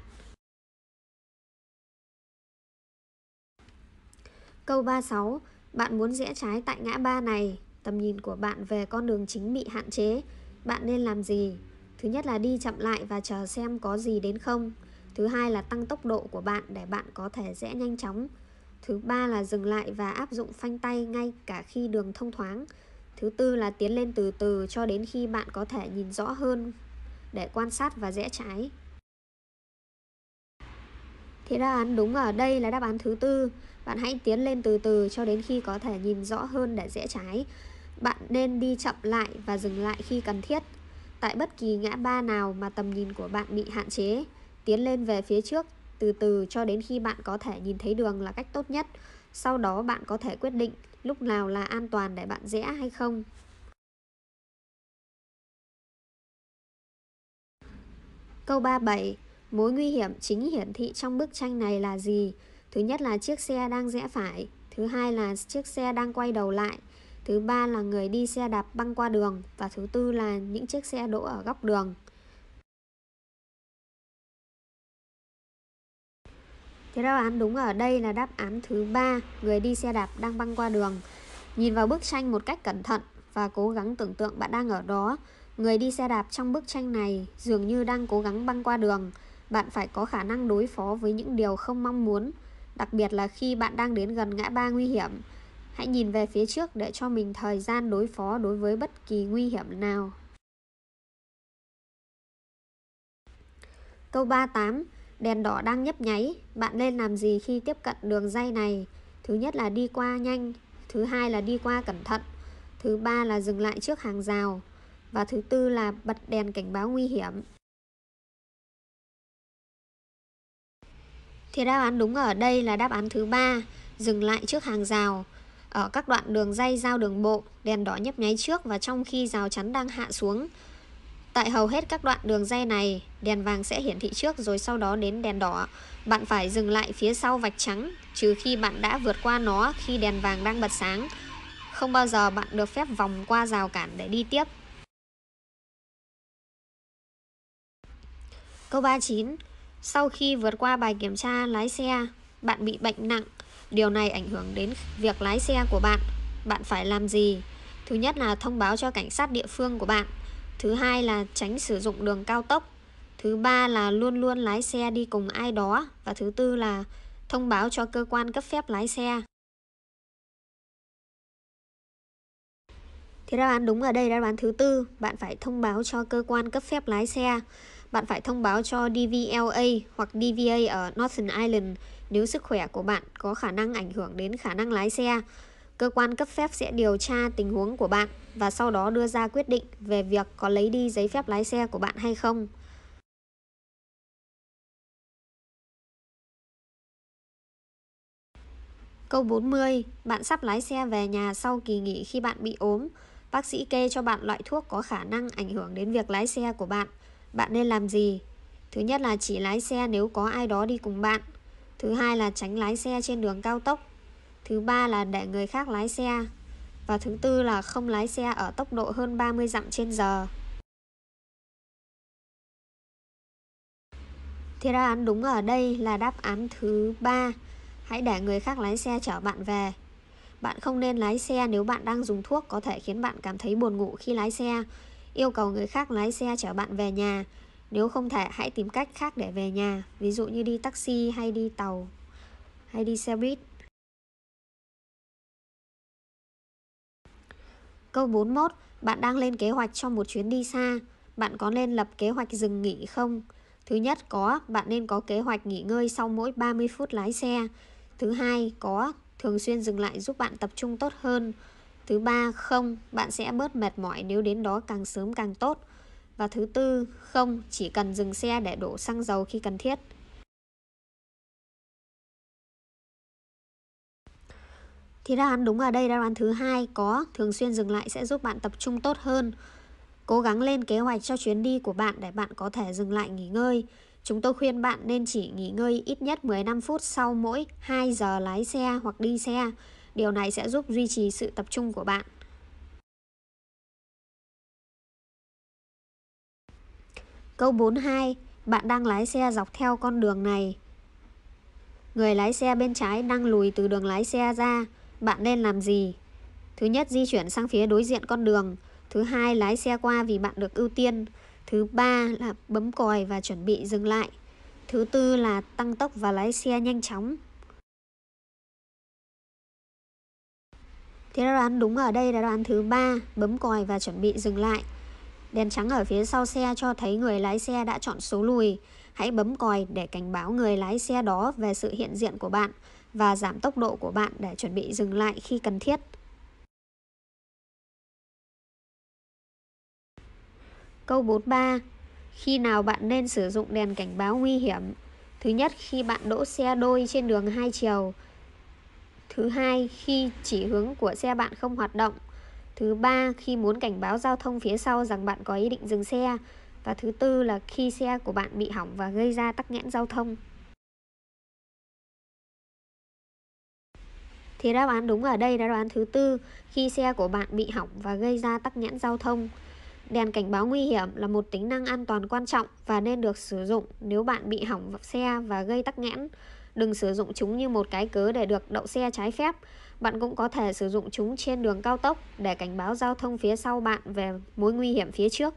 Câu 36. Bạn muốn rẽ trái tại ngã ba này, tầm nhìn của bạn về con đường chính bị hạn chế. Bạn nên làm gì? Thứ nhất là đi chậm lại và chờ xem có gì đến không thứ hai là tăng tốc độ của bạn để bạn có thể rẽ nhanh chóng thứ ba là dừng lại và áp dụng phanh tay ngay cả khi đường thông thoáng thứ tư là tiến lên từ từ cho đến khi bạn có thể nhìn rõ hơn để quan sát và rẽ trái thì đáp án đúng ở đây là đáp án thứ tư bạn hãy tiến lên từ từ cho đến khi có thể nhìn rõ hơn để rẽ trái bạn nên đi chậm lại và dừng lại khi cần thiết tại bất kỳ ngã ba nào mà tầm nhìn của bạn bị hạn chế Tiến lên về phía trước, từ từ cho đến khi bạn có thể nhìn thấy đường là cách tốt nhất. Sau đó bạn có thể quyết định lúc nào là an toàn để bạn rẽ hay không. Câu 37. Mối nguy hiểm chính hiển thị trong bức tranh này là gì? Thứ nhất là chiếc xe đang rẽ phải, thứ hai là chiếc xe đang quay đầu lại, thứ ba là người đi xe đạp băng qua đường và thứ tư là những chiếc xe đỗ ở góc đường. Thế đáp án đúng ở đây là đáp án thứ ba người đi xe đạp đang băng qua đường. Nhìn vào bức tranh một cách cẩn thận và cố gắng tưởng tượng bạn đang ở đó. Người đi xe đạp trong bức tranh này dường như đang cố gắng băng qua đường. Bạn phải có khả năng đối phó với những điều không mong muốn, đặc biệt là khi bạn đang đến gần ngã ba nguy hiểm. Hãy nhìn về phía trước để cho mình thời gian đối phó đối với bất kỳ nguy hiểm nào. Câu 38 Đèn đỏ đang nhấp nháy, bạn nên làm gì khi tiếp cận đường dây này? Thứ nhất là đi qua nhanh, thứ hai là đi qua cẩn thận, thứ ba là dừng lại trước hàng rào và thứ tư là bật đèn cảnh báo nguy hiểm. Thì đáp án đúng ở đây là đáp án thứ ba, dừng lại trước hàng rào. Ở các đoạn đường dây giao đường bộ, đèn đỏ nhấp nháy trước và trong khi rào chắn đang hạ xuống, Tại hầu hết các đoạn đường dây này, đèn vàng sẽ hiển thị trước rồi sau đó đến đèn đỏ. Bạn phải dừng lại phía sau vạch trắng, trừ khi bạn đã vượt qua nó khi đèn vàng đang bật sáng. Không bao giờ bạn được phép vòng qua rào cản để đi tiếp. Câu 39. Sau khi vượt qua bài kiểm tra lái xe, bạn bị bệnh nặng. Điều này ảnh hưởng đến việc lái xe của bạn. Bạn phải làm gì? Thứ nhất là thông báo cho cảnh sát địa phương của bạn. Thứ hai là tránh sử dụng đường cao tốc. Thứ ba là luôn luôn lái xe đi cùng ai đó. Và thứ tư là thông báo cho cơ quan cấp phép lái xe. Thì đáp án đúng ở đây đáp án thứ tư. Bạn phải thông báo cho cơ quan cấp phép lái xe. Bạn phải thông báo cho DVLA hoặc DVA ở Northern Ireland nếu sức khỏe của bạn có khả năng ảnh hưởng đến khả năng lái xe. Cơ quan cấp phép sẽ điều tra tình huống của bạn và sau đó đưa ra quyết định về việc có lấy đi giấy phép lái xe của bạn hay không. Câu 40. Bạn sắp lái xe về nhà sau kỳ nghỉ khi bạn bị ốm. Bác sĩ kê cho bạn loại thuốc có khả năng ảnh hưởng đến việc lái xe của bạn. Bạn nên làm gì? Thứ nhất là chỉ lái xe nếu có ai đó đi cùng bạn. Thứ hai là tránh lái xe trên đường cao tốc. Thứ ba là để người khác lái xe. Và thứ tư là không lái xe ở tốc độ hơn 30 dặm trên giờ. Thì đáp án đúng ở đây là đáp án thứ ba. Hãy để người khác lái xe chở bạn về. Bạn không nên lái xe nếu bạn đang dùng thuốc có thể khiến bạn cảm thấy buồn ngủ khi lái xe. Yêu cầu người khác lái xe chở bạn về nhà. Nếu không thể, hãy tìm cách khác để về nhà, ví dụ như đi taxi hay đi tàu hay đi xe buýt. Câu 41, bạn đang lên kế hoạch cho một chuyến đi xa, bạn có nên lập kế hoạch dừng nghỉ không? Thứ nhất có, bạn nên có kế hoạch nghỉ ngơi sau mỗi 30 phút lái xe. Thứ hai có, thường xuyên dừng lại giúp bạn tập trung tốt hơn. Thứ ba, không, bạn sẽ bớt mệt mỏi nếu đến đó càng sớm càng tốt. Và thứ tư, không, chỉ cần dừng xe để đổ xăng dầu khi cần thiết. Thì đáp án đúng ở đây đáp án thứ hai có thường xuyên dừng lại sẽ giúp bạn tập trung tốt hơn. Cố gắng lên kế hoạch cho chuyến đi của bạn để bạn có thể dừng lại nghỉ ngơi. Chúng tôi khuyên bạn nên chỉ nghỉ ngơi ít nhất 15 phút sau mỗi 2 giờ lái xe hoặc đi xe. Điều này sẽ giúp duy trì sự tập trung của bạn. Câu 42, bạn đang lái xe dọc theo con đường này. Người lái xe bên trái đang lùi từ đường lái xe ra, bạn nên làm gì? Thứ nhất, di chuyển sang phía đối diện con đường. Thứ hai, lái xe qua vì bạn được ưu tiên. Thứ ba là bấm còi và chuẩn bị dừng lại. Thứ tư là tăng tốc và lái xe nhanh chóng. Thế đoán đúng ở đây là đoán thứ ba, bấm còi và chuẩn bị dừng lại. Đèn trắng ở phía sau xe cho thấy người lái xe đã chọn số lùi. Hãy bấm còi để cảnh báo người lái xe đó về sự hiện diện của bạn và giảm tốc độ của bạn để chuẩn bị dừng lại khi cần thiết. Câu 43. Khi nào bạn nên sử dụng đèn cảnh báo nguy hiểm? Thứ nhất, khi bạn đỗ xe đôi trên đường hai chiều. Thứ hai, khi chỉ hướng của xe bạn không hoạt động. Thứ ba, khi muốn cảnh báo giao thông phía sau rằng bạn có ý định dừng xe. Và thứ tư là khi xe của bạn bị hỏng và gây ra tắc nghẽn giao thông. Thì đáp án đúng ở đây là đáp án thứ tư, khi xe của bạn bị hỏng và gây ra tắc nghẽn giao thông. Đèn cảnh báo nguy hiểm là một tính năng an toàn quan trọng và nên được sử dụng nếu bạn bị hỏng xe và gây tắc nghẽn. Đừng sử dụng chúng như một cái cớ để được đậu xe trái phép. Bạn cũng có thể sử dụng chúng trên đường cao tốc để cảnh báo giao thông phía sau bạn về mối nguy hiểm phía trước.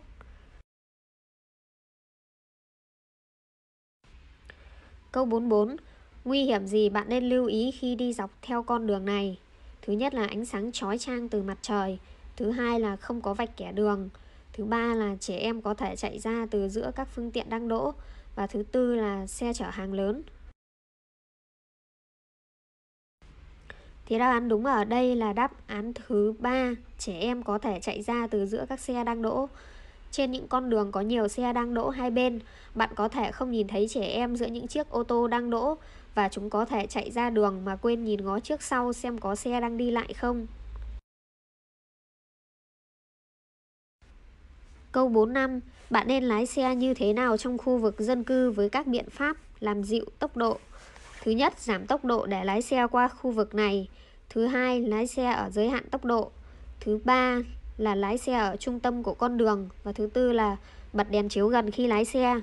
Câu 44. Nguy hiểm gì bạn nên lưu ý khi đi dọc theo con đường này? Thứ nhất là ánh sáng chói chang từ mặt trời, thứ hai là không có vạch kẻ đường, thứ ba là trẻ em có thể chạy ra từ giữa các phương tiện đang đỗ và thứ tư là xe chở hàng lớn. Thì đáp án đúng ở đây là đáp án thứ ba Trẻ em có thể chạy ra từ giữa các xe đang đỗ Trên những con đường có nhiều xe đang đỗ hai bên Bạn có thể không nhìn thấy trẻ em giữa những chiếc ô tô đang đỗ và chúng có thể chạy ra đường mà quên nhìn ngó trước sau xem có xe đang đi lại không. Câu 4 năm, bạn nên lái xe như thế nào trong khu vực dân cư với các biện pháp làm dịu tốc độ? Thứ nhất, giảm tốc độ để lái xe qua khu vực này. Thứ hai, lái xe ở giới hạn tốc độ. Thứ ba là lái xe ở trung tâm của con đường và thứ tư là bật đèn chiếu gần khi lái xe.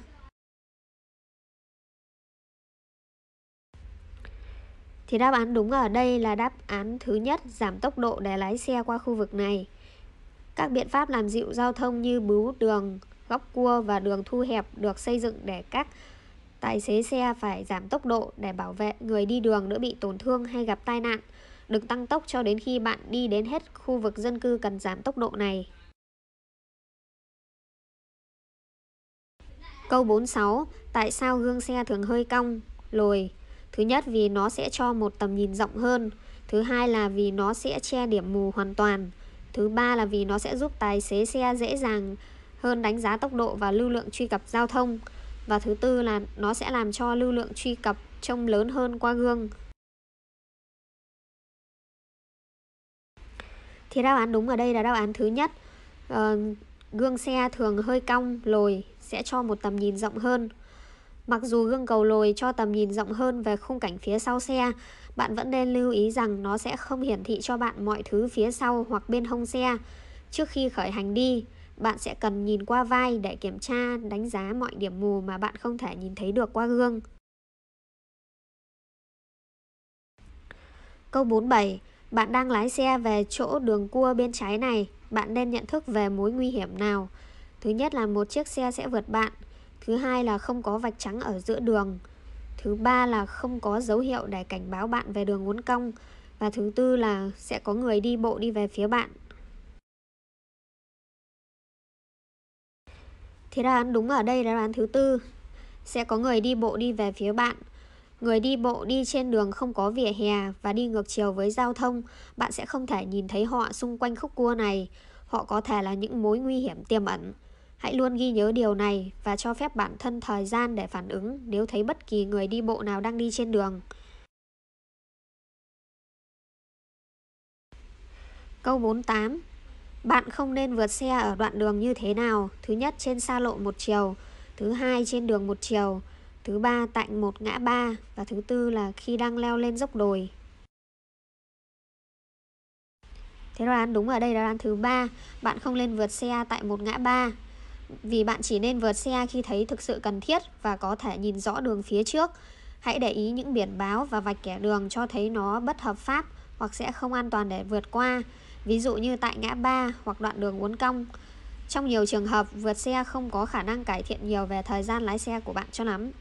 Thì đáp án đúng ở đây là đáp án thứ nhất giảm tốc độ để lái xe qua khu vực này. Các biện pháp làm dịu giao thông như bứu đường, góc cua và đường thu hẹp được xây dựng để các tài xế xe phải giảm tốc độ để bảo vệ người đi đường đỡ bị tổn thương hay gặp tai nạn. Đừng tăng tốc cho đến khi bạn đi đến hết khu vực dân cư cần giảm tốc độ này. Câu 46. Tại sao gương xe thường hơi cong, lồi? Thứ nhất vì nó sẽ cho một tầm nhìn rộng hơn. Thứ hai là vì nó sẽ che điểm mù hoàn toàn. Thứ ba là vì nó sẽ giúp tài xế xe dễ dàng hơn đánh giá tốc độ và lưu lượng truy cập giao thông. Và thứ tư là nó sẽ làm cho lưu lượng truy cập trông lớn hơn qua gương. Thì đáp án đúng ở đây là đáp án thứ nhất. Ờ, gương xe thường hơi cong, lồi sẽ cho một tầm nhìn rộng hơn. Mặc dù gương cầu lồi cho tầm nhìn rộng hơn về khung cảnh phía sau xe, bạn vẫn nên lưu ý rằng nó sẽ không hiển thị cho bạn mọi thứ phía sau hoặc bên hông xe. Trước khi khởi hành đi, bạn sẽ cần nhìn qua vai để kiểm tra, đánh giá mọi điểm mù mà bạn không thể nhìn thấy được qua gương. Câu 47. Bạn đang lái xe về chỗ đường cua bên trái này, bạn nên nhận thức về mối nguy hiểm nào. Thứ nhất là một chiếc xe sẽ vượt bạn, Thứ hai là không có vạch trắng ở giữa đường. Thứ ba là không có dấu hiệu để cảnh báo bạn về đường uốn cong. Và thứ tư là sẽ có người đi bộ đi về phía bạn. thì đáp án đúng ở đây là đáp án thứ tư. Sẽ có người đi bộ đi về phía bạn. Người đi bộ đi trên đường không có vỉa hè và đi ngược chiều với giao thông, bạn sẽ không thể nhìn thấy họ xung quanh khúc cua này. Họ có thể là những mối nguy hiểm tiềm ẩn. Hãy luôn ghi nhớ điều này và cho phép bản thân thời gian để phản ứng nếu thấy bất kỳ người đi bộ nào đang đi trên đường. Câu 48 Bạn không nên vượt xe ở đoạn đường như thế nào? Thứ nhất trên xa lộ một chiều, thứ hai trên đường một chiều, thứ ba tại một ngã ba và thứ tư là khi đang leo lên dốc đồi. Thế đáp đúng ở đây là đáp thứ ba. Bạn không nên vượt xe tại một ngã ba vì bạn chỉ nên vượt xe khi thấy thực sự cần thiết và có thể nhìn rõ đường phía trước. Hãy để ý những biển báo và vạch kẻ đường cho thấy nó bất hợp pháp hoặc sẽ không an toàn để vượt qua, ví dụ như tại ngã ba hoặc đoạn đường uốn cong. Trong nhiều trường hợp, vượt xe không có khả năng cải thiện nhiều về thời gian lái xe của bạn cho lắm.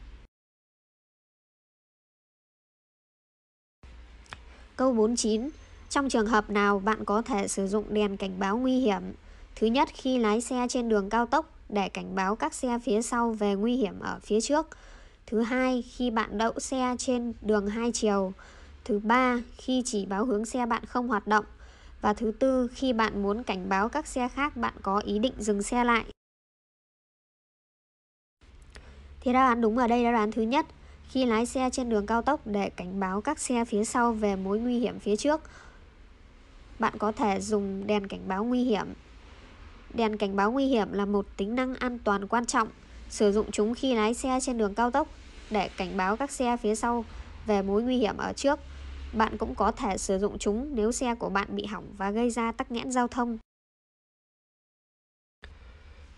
Câu 49. Trong trường hợp nào bạn có thể sử dụng đèn cảnh báo nguy hiểm? Thứ nhất, khi lái xe trên đường cao tốc để cảnh báo các xe phía sau về nguy hiểm ở phía trước. Thứ hai, khi bạn đậu xe trên đường hai chiều. Thứ ba, khi chỉ báo hướng xe bạn không hoạt động. Và thứ tư, khi bạn muốn cảnh báo các xe khác bạn có ý định dừng xe lại. Thì đáp án đúng ở đây là đáp án thứ nhất. Khi lái xe trên đường cao tốc để cảnh báo các xe phía sau về mối nguy hiểm phía trước, bạn có thể dùng đèn cảnh báo nguy hiểm Đèn cảnh báo nguy hiểm là một tính năng an toàn quan trọng. Sử dụng chúng khi lái xe trên đường cao tốc để cảnh báo các xe phía sau về mối nguy hiểm ở trước. Bạn cũng có thể sử dụng chúng nếu xe của bạn bị hỏng và gây ra tắc nghẽn giao thông.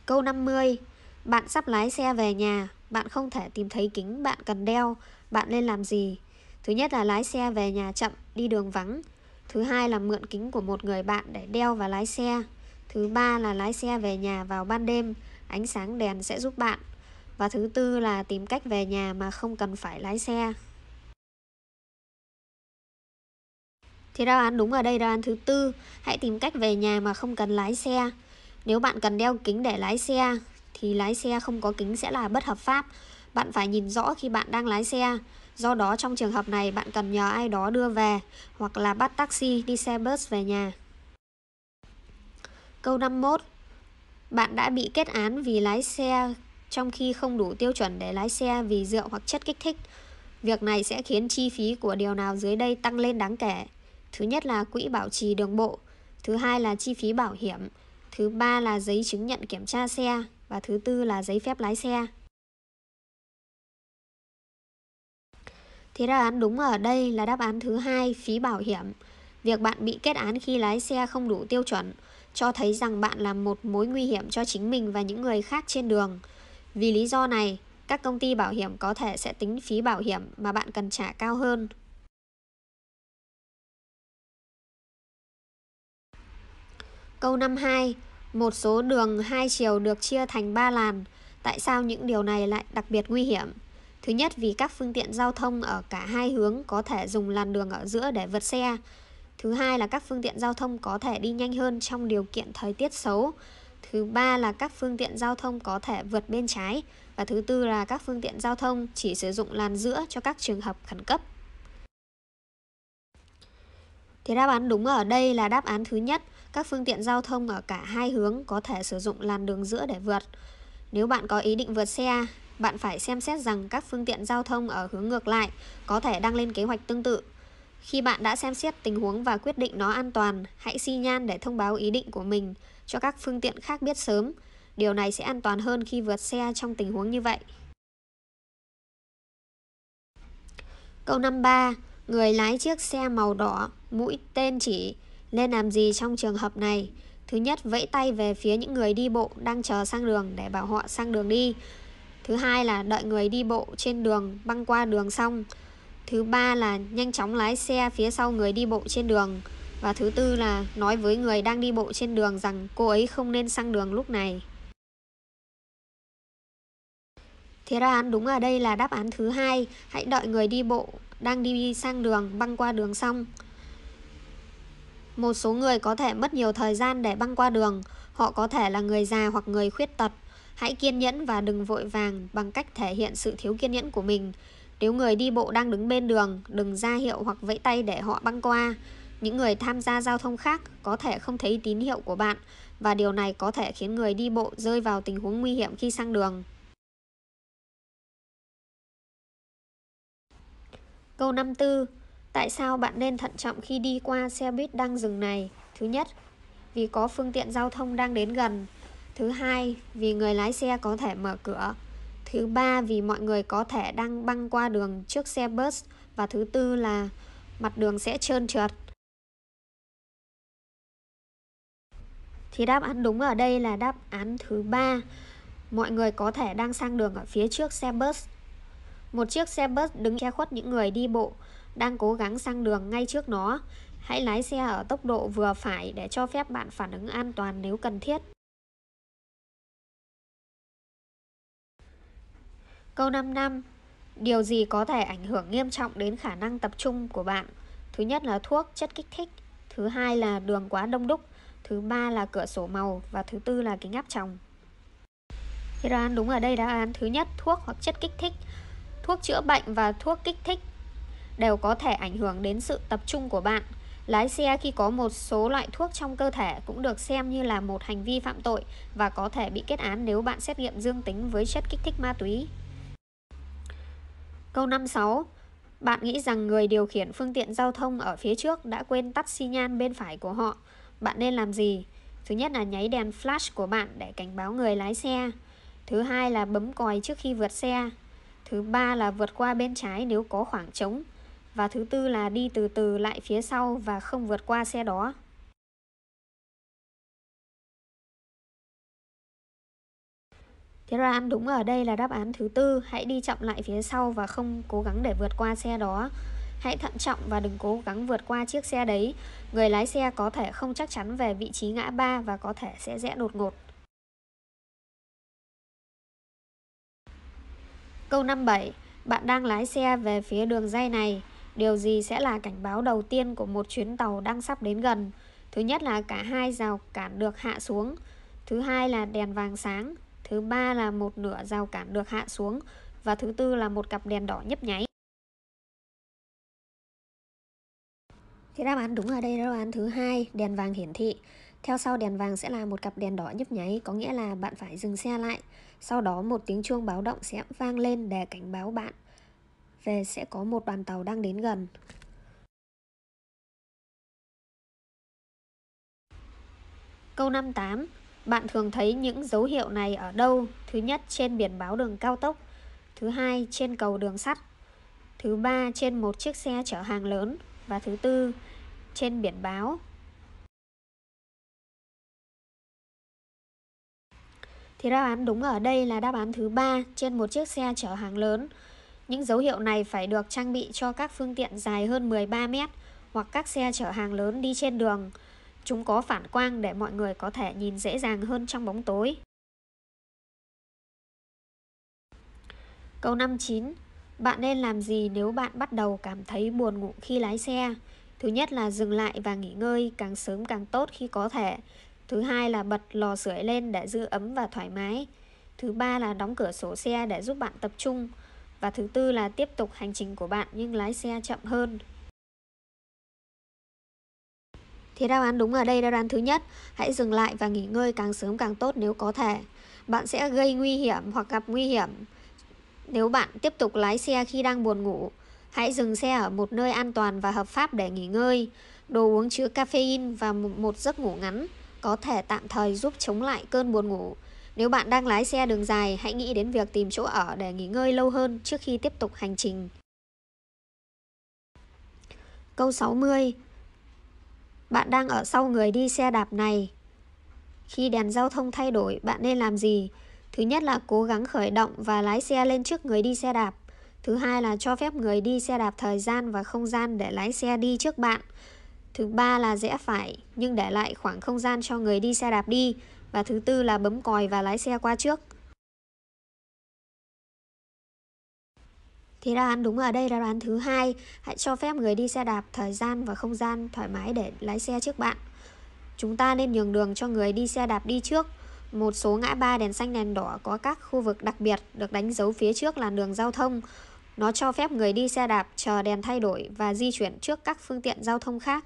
Câu 50. Bạn sắp lái xe về nhà, bạn không thể tìm thấy kính bạn cần đeo, bạn nên làm gì? Thứ nhất là lái xe về nhà chậm, đi đường vắng. Thứ hai là mượn kính của một người bạn để đeo và lái xe. Thứ ba là lái xe về nhà vào ban đêm, ánh sáng đèn sẽ giúp bạn. Và thứ tư là tìm cách về nhà mà không cần phải lái xe. Thì đáp án đúng ở đây đáp án thứ tư, hãy tìm cách về nhà mà không cần lái xe. Nếu bạn cần đeo kính để lái xe thì lái xe không có kính sẽ là bất hợp pháp. Bạn phải nhìn rõ khi bạn đang lái xe. Do đó trong trường hợp này bạn cần nhờ ai đó đưa về hoặc là bắt taxi đi xe bus về nhà. Câu 51 Bạn đã bị kết án vì lái xe trong khi không đủ tiêu chuẩn để lái xe vì rượu hoặc chất kích thích. Việc này sẽ khiến chi phí của điều nào dưới đây tăng lên đáng kể. Thứ nhất là quỹ bảo trì đường bộ, thứ hai là chi phí bảo hiểm, thứ ba là giấy chứng nhận kiểm tra xe và thứ tư là giấy phép lái xe. Thế đáp án đúng ở đây là đáp án thứ hai, phí bảo hiểm. Việc bạn bị kết án khi lái xe không đủ tiêu chuẩn cho thấy rằng bạn là một mối nguy hiểm cho chính mình và những người khác trên đường. Vì lý do này, các công ty bảo hiểm có thể sẽ tính phí bảo hiểm mà bạn cần trả cao hơn. Câu 52. Một số đường hai chiều được chia thành 3 làn. Tại sao những điều này lại đặc biệt nguy hiểm? Thứ nhất vì các phương tiện giao thông ở cả hai hướng có thể dùng làn đường ở giữa để vượt xe. Thứ hai là các phương tiện giao thông có thể đi nhanh hơn trong điều kiện thời tiết xấu. Thứ ba là các phương tiện giao thông có thể vượt bên trái. Và thứ tư là các phương tiện giao thông chỉ sử dụng làn giữa cho các trường hợp khẩn cấp. Thì đáp án đúng ở đây là đáp án thứ nhất. Các phương tiện giao thông ở cả hai hướng có thể sử dụng làn đường giữa để vượt. Nếu bạn có ý định vượt xe, bạn phải xem xét rằng các phương tiện giao thông ở hướng ngược lại có thể đang lên kế hoạch tương tự khi bạn đã xem xét tình huống và quyết định nó an toàn, hãy xi nhan để thông báo ý định của mình cho các phương tiện khác biết sớm. Điều này sẽ an toàn hơn khi vượt xe trong tình huống như vậy. Câu 53. Người lái chiếc xe màu đỏ, mũi tên chỉ, nên làm gì trong trường hợp này? Thứ nhất, vẫy tay về phía những người đi bộ đang chờ sang đường để bảo họ sang đường đi. Thứ hai là đợi người đi bộ trên đường băng qua đường xong Thứ ba là nhanh chóng lái xe phía sau người đi bộ trên đường. Và thứ tư là nói với người đang đi bộ trên đường rằng cô ấy không nên sang đường lúc này. Thế ra án đúng ở đây là đáp án thứ hai. Hãy đợi người đi bộ đang đi sang đường băng qua đường xong. Một số người có thể mất nhiều thời gian để băng qua đường. Họ có thể là người già hoặc người khuyết tật. Hãy kiên nhẫn và đừng vội vàng bằng cách thể hiện sự thiếu kiên nhẫn của mình. Nếu người đi bộ đang đứng bên đường, đừng ra hiệu hoặc vẫy tay để họ băng qua. Những người tham gia giao thông khác có thể không thấy tín hiệu của bạn và điều này có thể khiến người đi bộ rơi vào tình huống nguy hiểm khi sang đường. Câu 54. Tại sao bạn nên thận trọng khi đi qua xe buýt đang dừng này? Thứ nhất, vì có phương tiện giao thông đang đến gần. Thứ hai, vì người lái xe có thể mở cửa. Thứ ba vì mọi người có thể đang băng qua đường trước xe bus và thứ tư là mặt đường sẽ trơn trượt. Thì đáp án đúng ở đây là đáp án thứ ba. Mọi người có thể đang sang đường ở phía trước xe bus. Một chiếc xe bus đứng che khuất những người đi bộ đang cố gắng sang đường ngay trước nó. Hãy lái xe ở tốc độ vừa phải để cho phép bạn phản ứng an toàn nếu cần thiết. Câu năm Điều gì có thể ảnh hưởng nghiêm trọng đến khả năng tập trung của bạn? Thứ nhất là thuốc, chất kích thích Thứ hai là đường quá đông đúc Thứ ba là cửa sổ màu Và thứ tư là kính áp tròng Thì đáp án đúng ở đây đáp án thứ nhất thuốc hoặc chất kích thích Thuốc chữa bệnh và thuốc kích thích đều có thể ảnh hưởng đến sự tập trung của bạn. Lái xe khi có một số loại thuốc trong cơ thể cũng được xem như là một hành vi phạm tội và có thể bị kết án nếu bạn xét nghiệm dương tính với chất kích thích ma túy. Câu 56. Bạn nghĩ rằng người điều khiển phương tiện giao thông ở phía trước đã quên tắt xi nhan bên phải của họ. Bạn nên làm gì? Thứ nhất là nháy đèn flash của bạn để cảnh báo người lái xe. Thứ hai là bấm còi trước khi vượt xe. Thứ ba là vượt qua bên trái nếu có khoảng trống. Và thứ tư là đi từ từ lại phía sau và không vượt qua xe đó. Thế đáp án đúng ở đây là đáp án thứ tư, hãy đi chậm lại phía sau và không cố gắng để vượt qua xe đó. Hãy thận trọng và đừng cố gắng vượt qua chiếc xe đấy. Người lái xe có thể không chắc chắn về vị trí ngã ba và có thể sẽ rẽ đột ngột. Câu 57. Bạn đang lái xe về phía đường dây này. Điều gì sẽ là cảnh báo đầu tiên của một chuyến tàu đang sắp đến gần? Thứ nhất là cả hai rào cản được hạ xuống. Thứ hai là đèn vàng sáng thứ ba là một nửa rào cản được hạ xuống và thứ tư là một cặp đèn đỏ nhấp nháy. thì đáp án đúng ở đây là đáp án thứ hai, đèn vàng hiển thị. Theo sau đèn vàng sẽ là một cặp đèn đỏ nhấp nháy, có nghĩa là bạn phải dừng xe lại. Sau đó một tiếng chuông báo động sẽ vang lên để cảnh báo bạn về sẽ có một đoàn tàu đang đến gần. Câu 58 bạn thường thấy những dấu hiệu này ở đâu? Thứ nhất, trên biển báo đường cao tốc. Thứ hai, trên cầu đường sắt. Thứ ba, trên một chiếc xe chở hàng lớn. Và thứ tư, trên biển báo. Thì đáp án đúng ở đây là đáp án thứ ba trên một chiếc xe chở hàng lớn. Những dấu hiệu này phải được trang bị cho các phương tiện dài hơn 13 mét hoặc các xe chở hàng lớn đi trên đường. Chúng có phản quang để mọi người có thể nhìn dễ dàng hơn trong bóng tối. Câu 59. Bạn nên làm gì nếu bạn bắt đầu cảm thấy buồn ngủ khi lái xe? Thứ nhất là dừng lại và nghỉ ngơi càng sớm càng tốt khi có thể. Thứ hai là bật lò sưởi lên để giữ ấm và thoải mái. Thứ ba là đóng cửa sổ xe để giúp bạn tập trung. Và thứ tư là tiếp tục hành trình của bạn nhưng lái xe chậm hơn. Thì đáp án đúng ở đây là đáp án thứ nhất, hãy dừng lại và nghỉ ngơi càng sớm càng tốt nếu có thể. Bạn sẽ gây nguy hiểm hoặc gặp nguy hiểm nếu bạn tiếp tục lái xe khi đang buồn ngủ. Hãy dừng xe ở một nơi an toàn và hợp pháp để nghỉ ngơi. Đồ uống chứa caffeine và một giấc ngủ ngắn có thể tạm thời giúp chống lại cơn buồn ngủ. Nếu bạn đang lái xe đường dài, hãy nghĩ đến việc tìm chỗ ở để nghỉ ngơi lâu hơn trước khi tiếp tục hành trình. Câu 60. Bạn đang ở sau người đi xe đạp này. Khi đèn giao thông thay đổi, bạn nên làm gì? Thứ nhất là cố gắng khởi động và lái xe lên trước người đi xe đạp. Thứ hai là cho phép người đi xe đạp thời gian và không gian để lái xe đi trước bạn. Thứ ba là rẽ phải nhưng để lại khoảng không gian cho người đi xe đạp đi. Và thứ tư là bấm còi và lái xe qua trước. Thì đáp án đúng ở đây là đáp án thứ hai. Hãy cho phép người đi xe đạp thời gian và không gian thoải mái để lái xe trước bạn. Chúng ta nên nhường đường cho người đi xe đạp đi trước. Một số ngã ba đèn xanh đèn đỏ có các khu vực đặc biệt được đánh dấu phía trước làn đường giao thông. Nó cho phép người đi xe đạp chờ đèn thay đổi và di chuyển trước các phương tiện giao thông khác.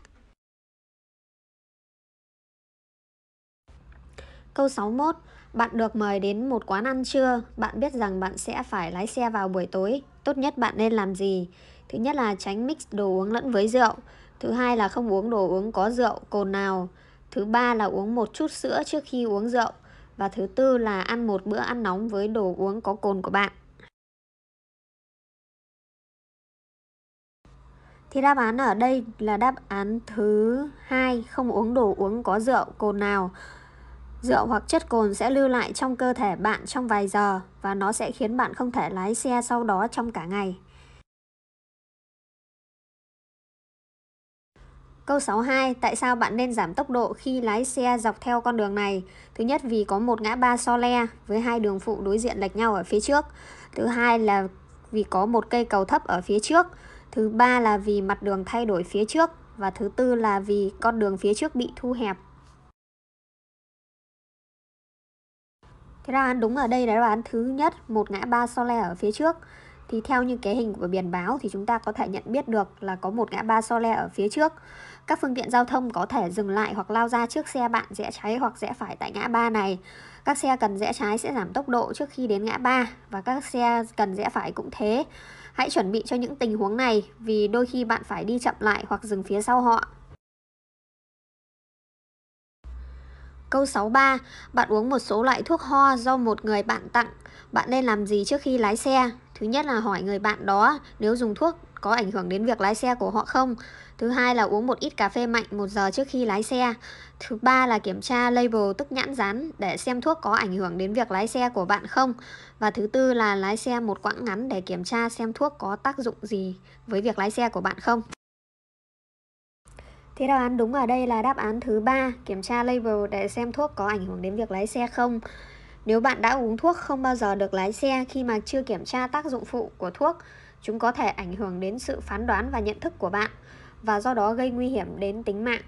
Câu 61. Bạn được mời đến một quán ăn trưa, bạn biết rằng bạn sẽ phải lái xe vào buổi tối, tốt nhất bạn nên làm gì? Thứ nhất là tránh mix đồ uống lẫn với rượu, thứ hai là không uống đồ uống có rượu cồn nào, thứ ba là uống một chút sữa trước khi uống rượu và thứ tư là ăn một bữa ăn nóng với đồ uống có cồn của bạn. Thì đáp án ở đây là đáp án thứ hai không uống đồ uống có rượu cồn nào. Rượu hoặc chất cồn sẽ lưu lại trong cơ thể bạn trong vài giờ và nó sẽ khiến bạn không thể lái xe sau đó trong cả ngày. Câu 62. Tại sao bạn nên giảm tốc độ khi lái xe dọc theo con đường này? Thứ nhất vì có một ngã ba so le với hai đường phụ đối diện lệch nhau ở phía trước. Thứ hai là vì có một cây cầu thấp ở phía trước. Thứ ba là vì mặt đường thay đổi phía trước. Và thứ tư là vì con đường phía trước bị thu hẹp. Thế ra đúng ở đây là đáp án thứ nhất, một ngã ba sole ở phía trước. Thì theo như cái hình của biển báo thì chúng ta có thể nhận biết được là có một ngã ba sole ở phía trước. Các phương tiện giao thông có thể dừng lại hoặc lao ra trước xe bạn rẽ trái hoặc rẽ phải tại ngã ba này. Các xe cần rẽ trái sẽ giảm tốc độ trước khi đến ngã ba và các xe cần rẽ phải cũng thế. Hãy chuẩn bị cho những tình huống này vì đôi khi bạn phải đi chậm lại hoặc dừng phía sau họ Câu 63. Bạn uống một số loại thuốc ho do một người bạn tặng. Bạn nên làm gì trước khi lái xe? Thứ nhất là hỏi người bạn đó nếu dùng thuốc có ảnh hưởng đến việc lái xe của họ không. Thứ hai là uống một ít cà phê mạnh một giờ trước khi lái xe. Thứ ba là kiểm tra label tức nhãn dán để xem thuốc có ảnh hưởng đến việc lái xe của bạn không. Và thứ tư là lái xe một quãng ngắn để kiểm tra xem thuốc có tác dụng gì với việc lái xe của bạn không. Thế đáp án đúng ở đây là đáp án thứ ba, kiểm tra label để xem thuốc có ảnh hưởng đến việc lái xe không. Nếu bạn đã uống thuốc không bao giờ được lái xe khi mà chưa kiểm tra tác dụng phụ của thuốc, chúng có thể ảnh hưởng đến sự phán đoán và nhận thức của bạn và do đó gây nguy hiểm đến tính mạng.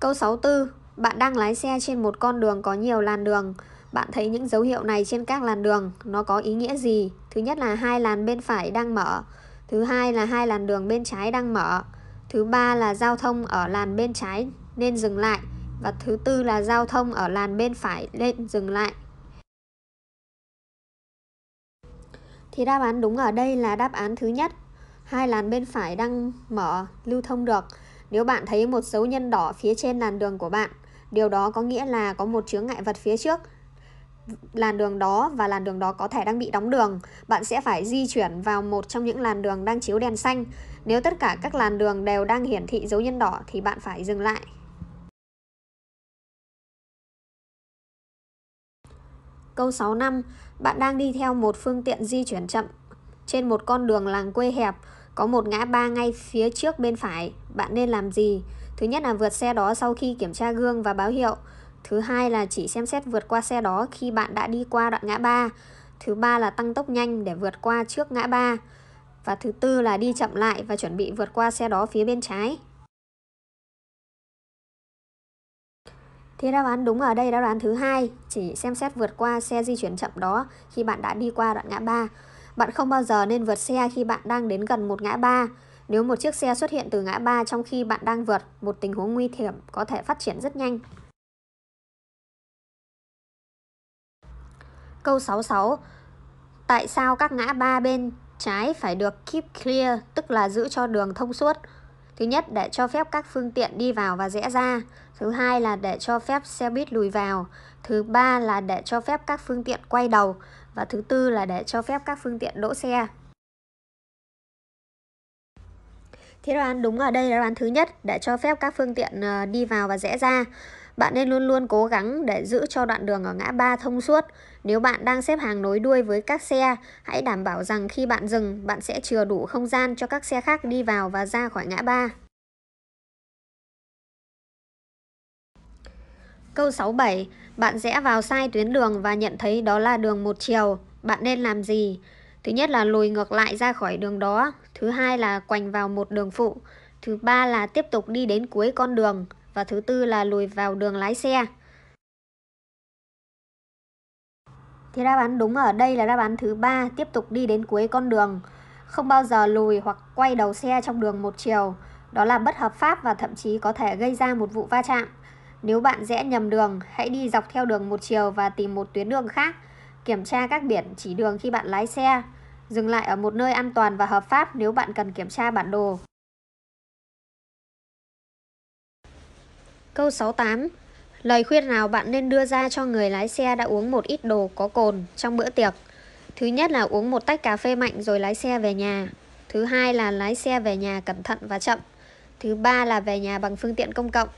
Câu 64, bạn đang lái xe trên một con đường có nhiều làn đường. Bạn thấy những dấu hiệu này trên các làn đường nó có ý nghĩa gì? Thứ nhất là hai làn bên phải đang mở, thứ hai là hai làn đường bên trái đang mở, thứ ba là giao thông ở làn bên trái nên dừng lại và thứ tư là giao thông ở làn bên phải nên dừng lại. Thì đáp án đúng ở đây là đáp án thứ nhất. Hai làn bên phải đang mở lưu thông được. Nếu bạn thấy một dấu nhân đỏ phía trên làn đường của bạn, điều đó có nghĩa là có một chướng ngại vật phía trước làn đường đó và làn đường đó có thể đang bị đóng đường, bạn sẽ phải di chuyển vào một trong những làn đường đang chiếu đèn xanh. Nếu tất cả các làn đường đều đang hiển thị dấu nhân đỏ thì bạn phải dừng lại. Câu 6 năm, bạn đang đi theo một phương tiện di chuyển chậm trên một con đường làng quê hẹp, có một ngã ba ngay phía trước bên phải, bạn nên làm gì? Thứ nhất là vượt xe đó sau khi kiểm tra gương và báo hiệu. Thứ hai là chỉ xem xét vượt qua xe đó khi bạn đã đi qua đoạn ngã ba. Thứ ba là tăng tốc nhanh để vượt qua trước ngã ba. Và thứ tư là đi chậm lại và chuẩn bị vượt qua xe đó phía bên trái. thì đáp án đúng ở đây đáp án thứ hai chỉ xem xét vượt qua xe di chuyển chậm đó khi bạn đã đi qua đoạn ngã ba. Bạn không bao giờ nên vượt xe khi bạn đang đến gần một ngã ba. Nếu một chiếc xe xuất hiện từ ngã ba trong khi bạn đang vượt, một tình huống nguy hiểm có thể phát triển rất nhanh. Câu 66 Tại sao các ngã ba bên trái phải được keep clear, tức là giữ cho đường thông suốt? Thứ nhất, để cho phép các phương tiện đi vào và rẽ ra. Thứ hai là để cho phép xe buýt lùi vào. Thứ ba là để cho phép các phương tiện quay đầu. Và thứ tư là để cho phép các phương tiện đỗ xe. Thế đáp đúng ở đây là đáp thứ nhất, để cho phép các phương tiện ờ, đi vào và rẽ ra. Bạn nên luôn luôn cố gắng để giữ cho đoạn đường ở ngã ba thông suốt. Nếu bạn đang xếp hàng nối đuôi với các xe, hãy đảm bảo rằng khi bạn dừng, bạn sẽ chừa đủ không gian cho các xe khác đi vào và ra khỏi ngã ba. Câu 67. Bạn rẽ vào sai tuyến đường và nhận thấy đó là đường một chiều. Bạn nên làm gì? Thứ nhất là lùi ngược lại ra khỏi đường đó. Thứ hai là quành vào một đường phụ. Thứ ba là tiếp tục đi đến cuối con đường và thứ tư là lùi vào đường lái xe. Thì đáp án đúng ở đây là đáp án thứ ba, tiếp tục đi đến cuối con đường, không bao giờ lùi hoặc quay đầu xe trong đường một chiều. Đó là bất hợp pháp và thậm chí có thể gây ra một vụ va chạm. Nếu bạn rẽ nhầm đường, hãy đi dọc theo đường một chiều và tìm một tuyến đường khác. Kiểm tra các biển chỉ đường khi bạn lái xe. Dừng lại ở một nơi an toàn và hợp pháp nếu bạn cần kiểm tra bản đồ. Câu 68. Lời khuyên nào bạn nên đưa ra cho người lái xe đã uống một ít đồ có cồn trong bữa tiệc? Thứ nhất là uống một tách cà phê mạnh rồi lái xe về nhà. Thứ hai là lái xe về nhà cẩn thận và chậm. Thứ ba là về nhà bằng phương tiện công cộng.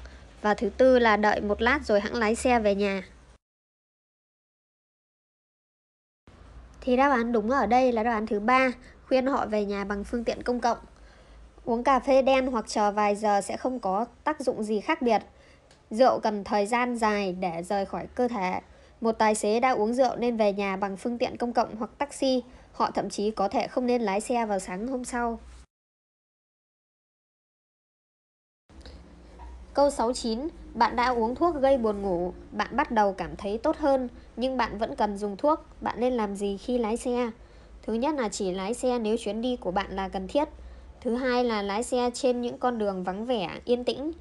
Và thứ tư là đợi một lát rồi hãng lái xe về nhà. Thì đáp án đúng ở đây là đáp án thứ ba, khuyên họ về nhà bằng phương tiện công cộng. Uống cà phê đen hoặc chờ vài giờ sẽ không có tác dụng gì khác biệt. Rượu cần thời gian dài để rời khỏi cơ thể. Một tài xế đã uống rượu nên về nhà bằng phương tiện công cộng hoặc taxi. Họ thậm chí có thể không nên lái xe vào sáng hôm sau. Câu 69. Bạn đã uống thuốc gây buồn ngủ, bạn bắt đầu cảm thấy tốt hơn, nhưng bạn vẫn cần dùng thuốc. Bạn nên làm gì khi lái xe? Thứ nhất là chỉ lái xe nếu chuyến đi của bạn là cần thiết. Thứ hai là lái xe trên những con đường vắng vẻ, yên tĩnh.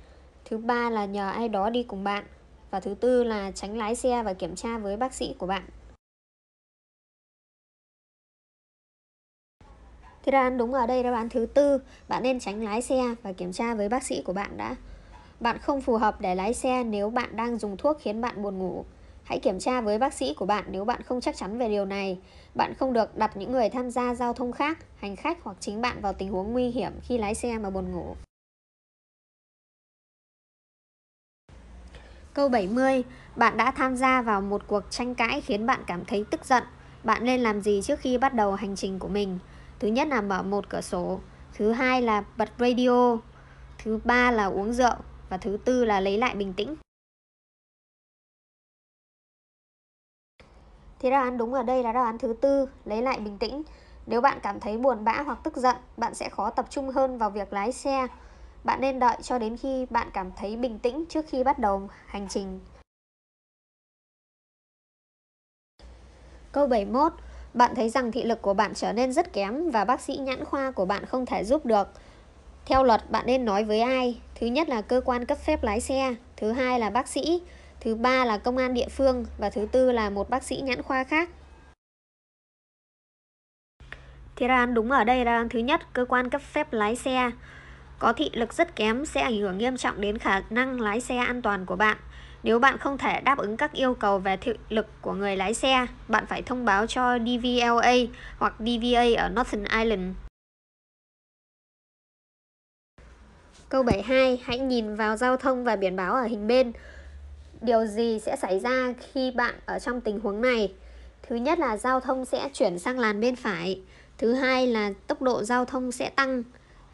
Thứ ba là nhờ ai đó đi cùng bạn. Và thứ tư là tránh lái xe và kiểm tra với bác sĩ của bạn. Thì đáp án đúng ở đây đáp án thứ tư, bạn nên tránh lái xe và kiểm tra với bác sĩ của bạn đã. Bạn không phù hợp để lái xe nếu bạn đang dùng thuốc khiến bạn buồn ngủ. Hãy kiểm tra với bác sĩ của bạn nếu bạn không chắc chắn về điều này. Bạn không được đặt những người tham gia giao thông khác, hành khách hoặc chính bạn vào tình huống nguy hiểm khi lái xe mà buồn ngủ. Câu 70. Bạn đã tham gia vào một cuộc tranh cãi khiến bạn cảm thấy tức giận. Bạn nên làm gì trước khi bắt đầu hành trình của mình? Thứ nhất là mở một cửa sổ. Thứ hai là bật radio. Thứ ba là uống rượu. Và thứ tư là lấy lại bình tĩnh. Thì đáp án đúng ở đây là đáp án thứ tư, lấy lại bình tĩnh. Nếu bạn cảm thấy buồn bã hoặc tức giận, bạn sẽ khó tập trung hơn vào việc lái xe. Bạn nên đợi cho đến khi bạn cảm thấy bình tĩnh trước khi bắt đầu hành trình. Câu 71. Bạn thấy rằng thị lực của bạn trở nên rất kém và bác sĩ nhãn khoa của bạn không thể giúp được. Theo luật, bạn nên nói với ai? Thứ nhất là cơ quan cấp phép lái xe, thứ hai là bác sĩ, thứ ba là công an địa phương và thứ tư là một bác sĩ nhãn khoa khác. Thì ra đúng ở đây là thứ nhất, cơ quan cấp phép lái xe có thị lực rất kém sẽ ảnh hưởng nghiêm trọng đến khả năng lái xe an toàn của bạn. Nếu bạn không thể đáp ứng các yêu cầu về thị lực của người lái xe, bạn phải thông báo cho DVLA hoặc DVA ở Northern Ireland. Câu 72, hãy nhìn vào giao thông và biển báo ở hình bên. Điều gì sẽ xảy ra khi bạn ở trong tình huống này? Thứ nhất là giao thông sẽ chuyển sang làn bên phải. Thứ hai là tốc độ giao thông sẽ tăng.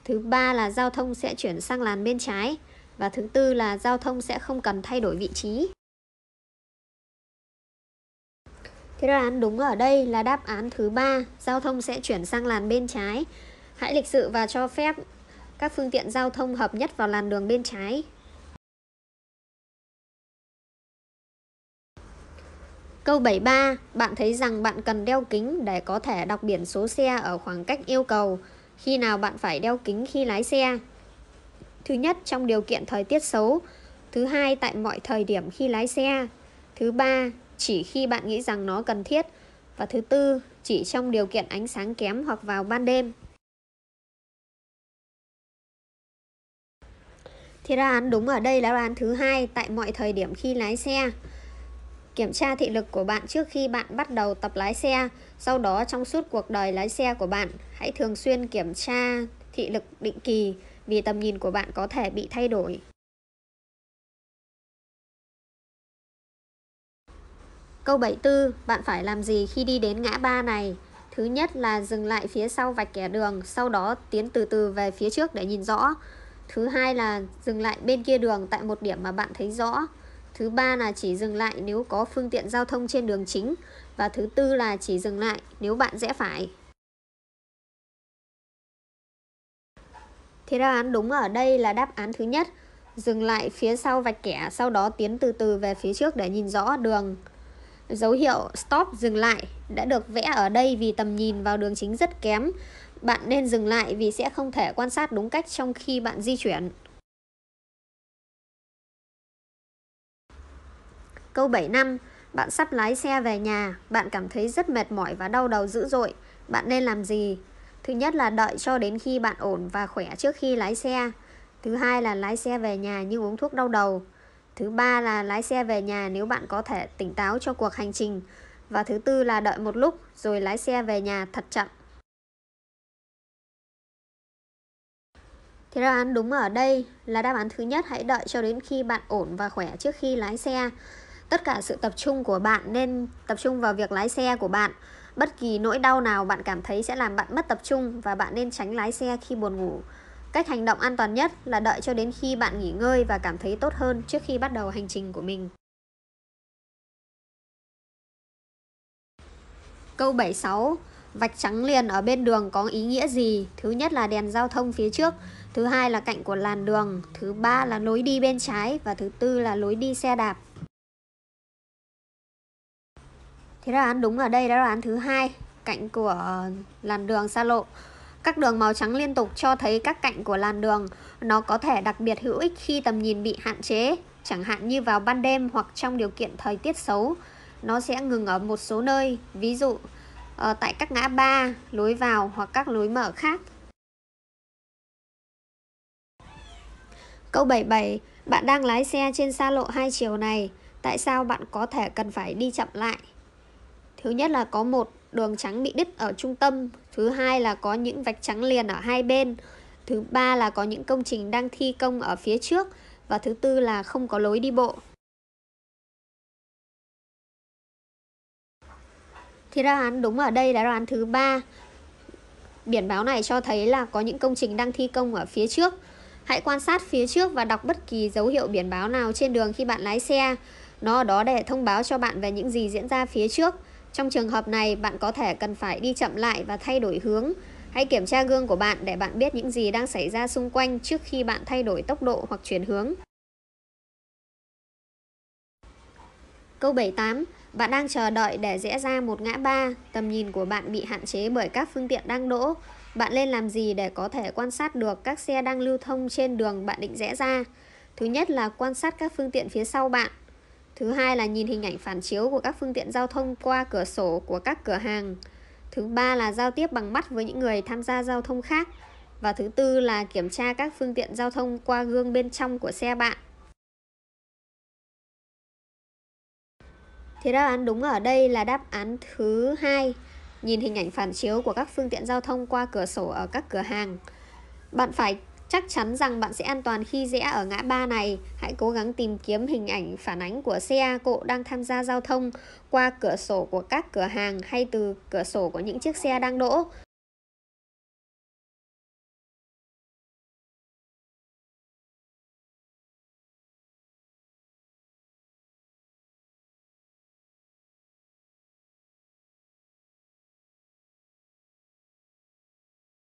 Thứ ba là giao thông sẽ chuyển sang làn bên trái. Và thứ tư là giao thông sẽ không cần thay đổi vị trí. Thế đáp án đúng ở đây là đáp án thứ ba, giao thông sẽ chuyển sang làn bên trái. Hãy lịch sự và cho phép các phương tiện giao thông hợp nhất vào làn đường bên trái. Câu 73, bạn thấy rằng bạn cần đeo kính để có thể đọc biển số xe ở khoảng cách yêu cầu khi nào bạn phải đeo kính khi lái xe. Thứ nhất, trong điều kiện thời tiết xấu. Thứ hai, tại mọi thời điểm khi lái xe. Thứ ba, chỉ khi bạn nghĩ rằng nó cần thiết. Và thứ tư, chỉ trong điều kiện ánh sáng kém hoặc vào ban đêm. Thì đáp án đúng ở đây là đáp án thứ hai tại mọi thời điểm khi lái xe. Kiểm tra thị lực của bạn trước khi bạn bắt đầu tập lái xe sau đó trong suốt cuộc đời lái xe của bạn, hãy thường xuyên kiểm tra thị lực định kỳ vì tầm nhìn của bạn có thể bị thay đổi. Câu 74, bạn phải làm gì khi đi đến ngã ba này? Thứ nhất là dừng lại phía sau vạch kẻ đường, sau đó tiến từ từ về phía trước để nhìn rõ. Thứ hai là dừng lại bên kia đường tại một điểm mà bạn thấy rõ. Thứ ba là chỉ dừng lại nếu có phương tiện giao thông trên đường chính và thứ tư là chỉ dừng lại nếu bạn rẽ phải. Thế đáp án đúng ở đây là đáp án thứ nhất, dừng lại phía sau vạch kẻ, sau đó tiến từ từ về phía trước để nhìn rõ đường. Dấu hiệu stop dừng lại đã được vẽ ở đây vì tầm nhìn vào đường chính rất kém. Bạn nên dừng lại vì sẽ không thể quan sát đúng cách trong khi bạn di chuyển. Câu 7 năm bạn sắp lái xe về nhà, bạn cảm thấy rất mệt mỏi và đau đầu dữ dội. Bạn nên làm gì? Thứ nhất là đợi cho đến khi bạn ổn và khỏe trước khi lái xe. Thứ hai là lái xe về nhà nhưng uống thuốc đau đầu. Thứ ba là lái xe về nhà nếu bạn có thể tỉnh táo cho cuộc hành trình. Và thứ tư là đợi một lúc rồi lái xe về nhà thật chậm. Thì đáp án đúng ở đây là đáp án thứ nhất hãy đợi cho đến khi bạn ổn và khỏe trước khi lái xe tất cả sự tập trung của bạn nên tập trung vào việc lái xe của bạn bất kỳ nỗi đau nào bạn cảm thấy sẽ làm bạn mất tập trung và bạn nên tránh lái xe khi buồn ngủ cách hành động an toàn nhất là đợi cho đến khi bạn nghỉ ngơi và cảm thấy tốt hơn trước khi bắt đầu hành trình của mình Câu 76 Vạch trắng liền ở bên đường có ý nghĩa gì? Thứ nhất là đèn giao thông phía trước Thứ hai là cạnh của làn đường Thứ ba là lối đi bên trái Và thứ tư là lối đi xe đạp Thì đáp án đúng ở đây đó là đáp án thứ hai cạnh của làn đường xa lộ. Các đường màu trắng liên tục cho thấy các cạnh của làn đường. Nó có thể đặc biệt hữu ích khi tầm nhìn bị hạn chế, chẳng hạn như vào ban đêm hoặc trong điều kiện thời tiết xấu. Nó sẽ ngừng ở một số nơi, ví dụ ờ, tại các ngã ba, lối vào hoặc các lối mở khác. Câu 77, bạn đang lái xe trên xa lộ hai chiều này, tại sao bạn có thể cần phải đi chậm lại? Thứ nhất là có một đường trắng bị đứt ở trung tâm Thứ hai là có những vạch trắng liền ở hai bên Thứ ba là có những công trình đang thi công ở phía trước Và thứ tư là không có lối đi bộ Thì đáp án đúng ở đây là đáp án thứ ba. Biển báo này cho thấy là có những công trình đang thi công ở phía trước. Hãy quan sát phía trước và đọc bất kỳ dấu hiệu biển báo nào trên đường khi bạn lái xe. Nó ở đó để thông báo cho bạn về những gì diễn ra phía trước. Trong trường hợp này, bạn có thể cần phải đi chậm lại và thay đổi hướng. Hãy kiểm tra gương của bạn để bạn biết những gì đang xảy ra xung quanh trước khi bạn thay đổi tốc độ hoặc chuyển hướng. Câu 78. Bạn đang chờ đợi để rẽ ra một ngã ba, tầm nhìn của bạn bị hạn chế bởi các phương tiện đang đỗ. Bạn nên làm gì để có thể quan sát được các xe đang lưu thông trên đường bạn định rẽ ra? Thứ nhất là quan sát các phương tiện phía sau bạn. Thứ hai là nhìn hình ảnh phản chiếu của các phương tiện giao thông qua cửa sổ của các cửa hàng. Thứ ba là giao tiếp bằng mắt với những người tham gia giao thông khác. Và thứ tư là kiểm tra các phương tiện giao thông qua gương bên trong của xe bạn. thì đáp án đúng ở đây là đáp án thứ hai nhìn hình ảnh phản chiếu của các phương tiện giao thông qua cửa sổ ở các cửa hàng. Bạn phải Chắc chắn rằng bạn sẽ an toàn khi rẽ ở ngã ba này. Hãy cố gắng tìm kiếm hình ảnh phản ánh của xe cộ đang tham gia giao thông qua cửa sổ của các cửa hàng hay từ cửa sổ của những chiếc xe đang đỗ.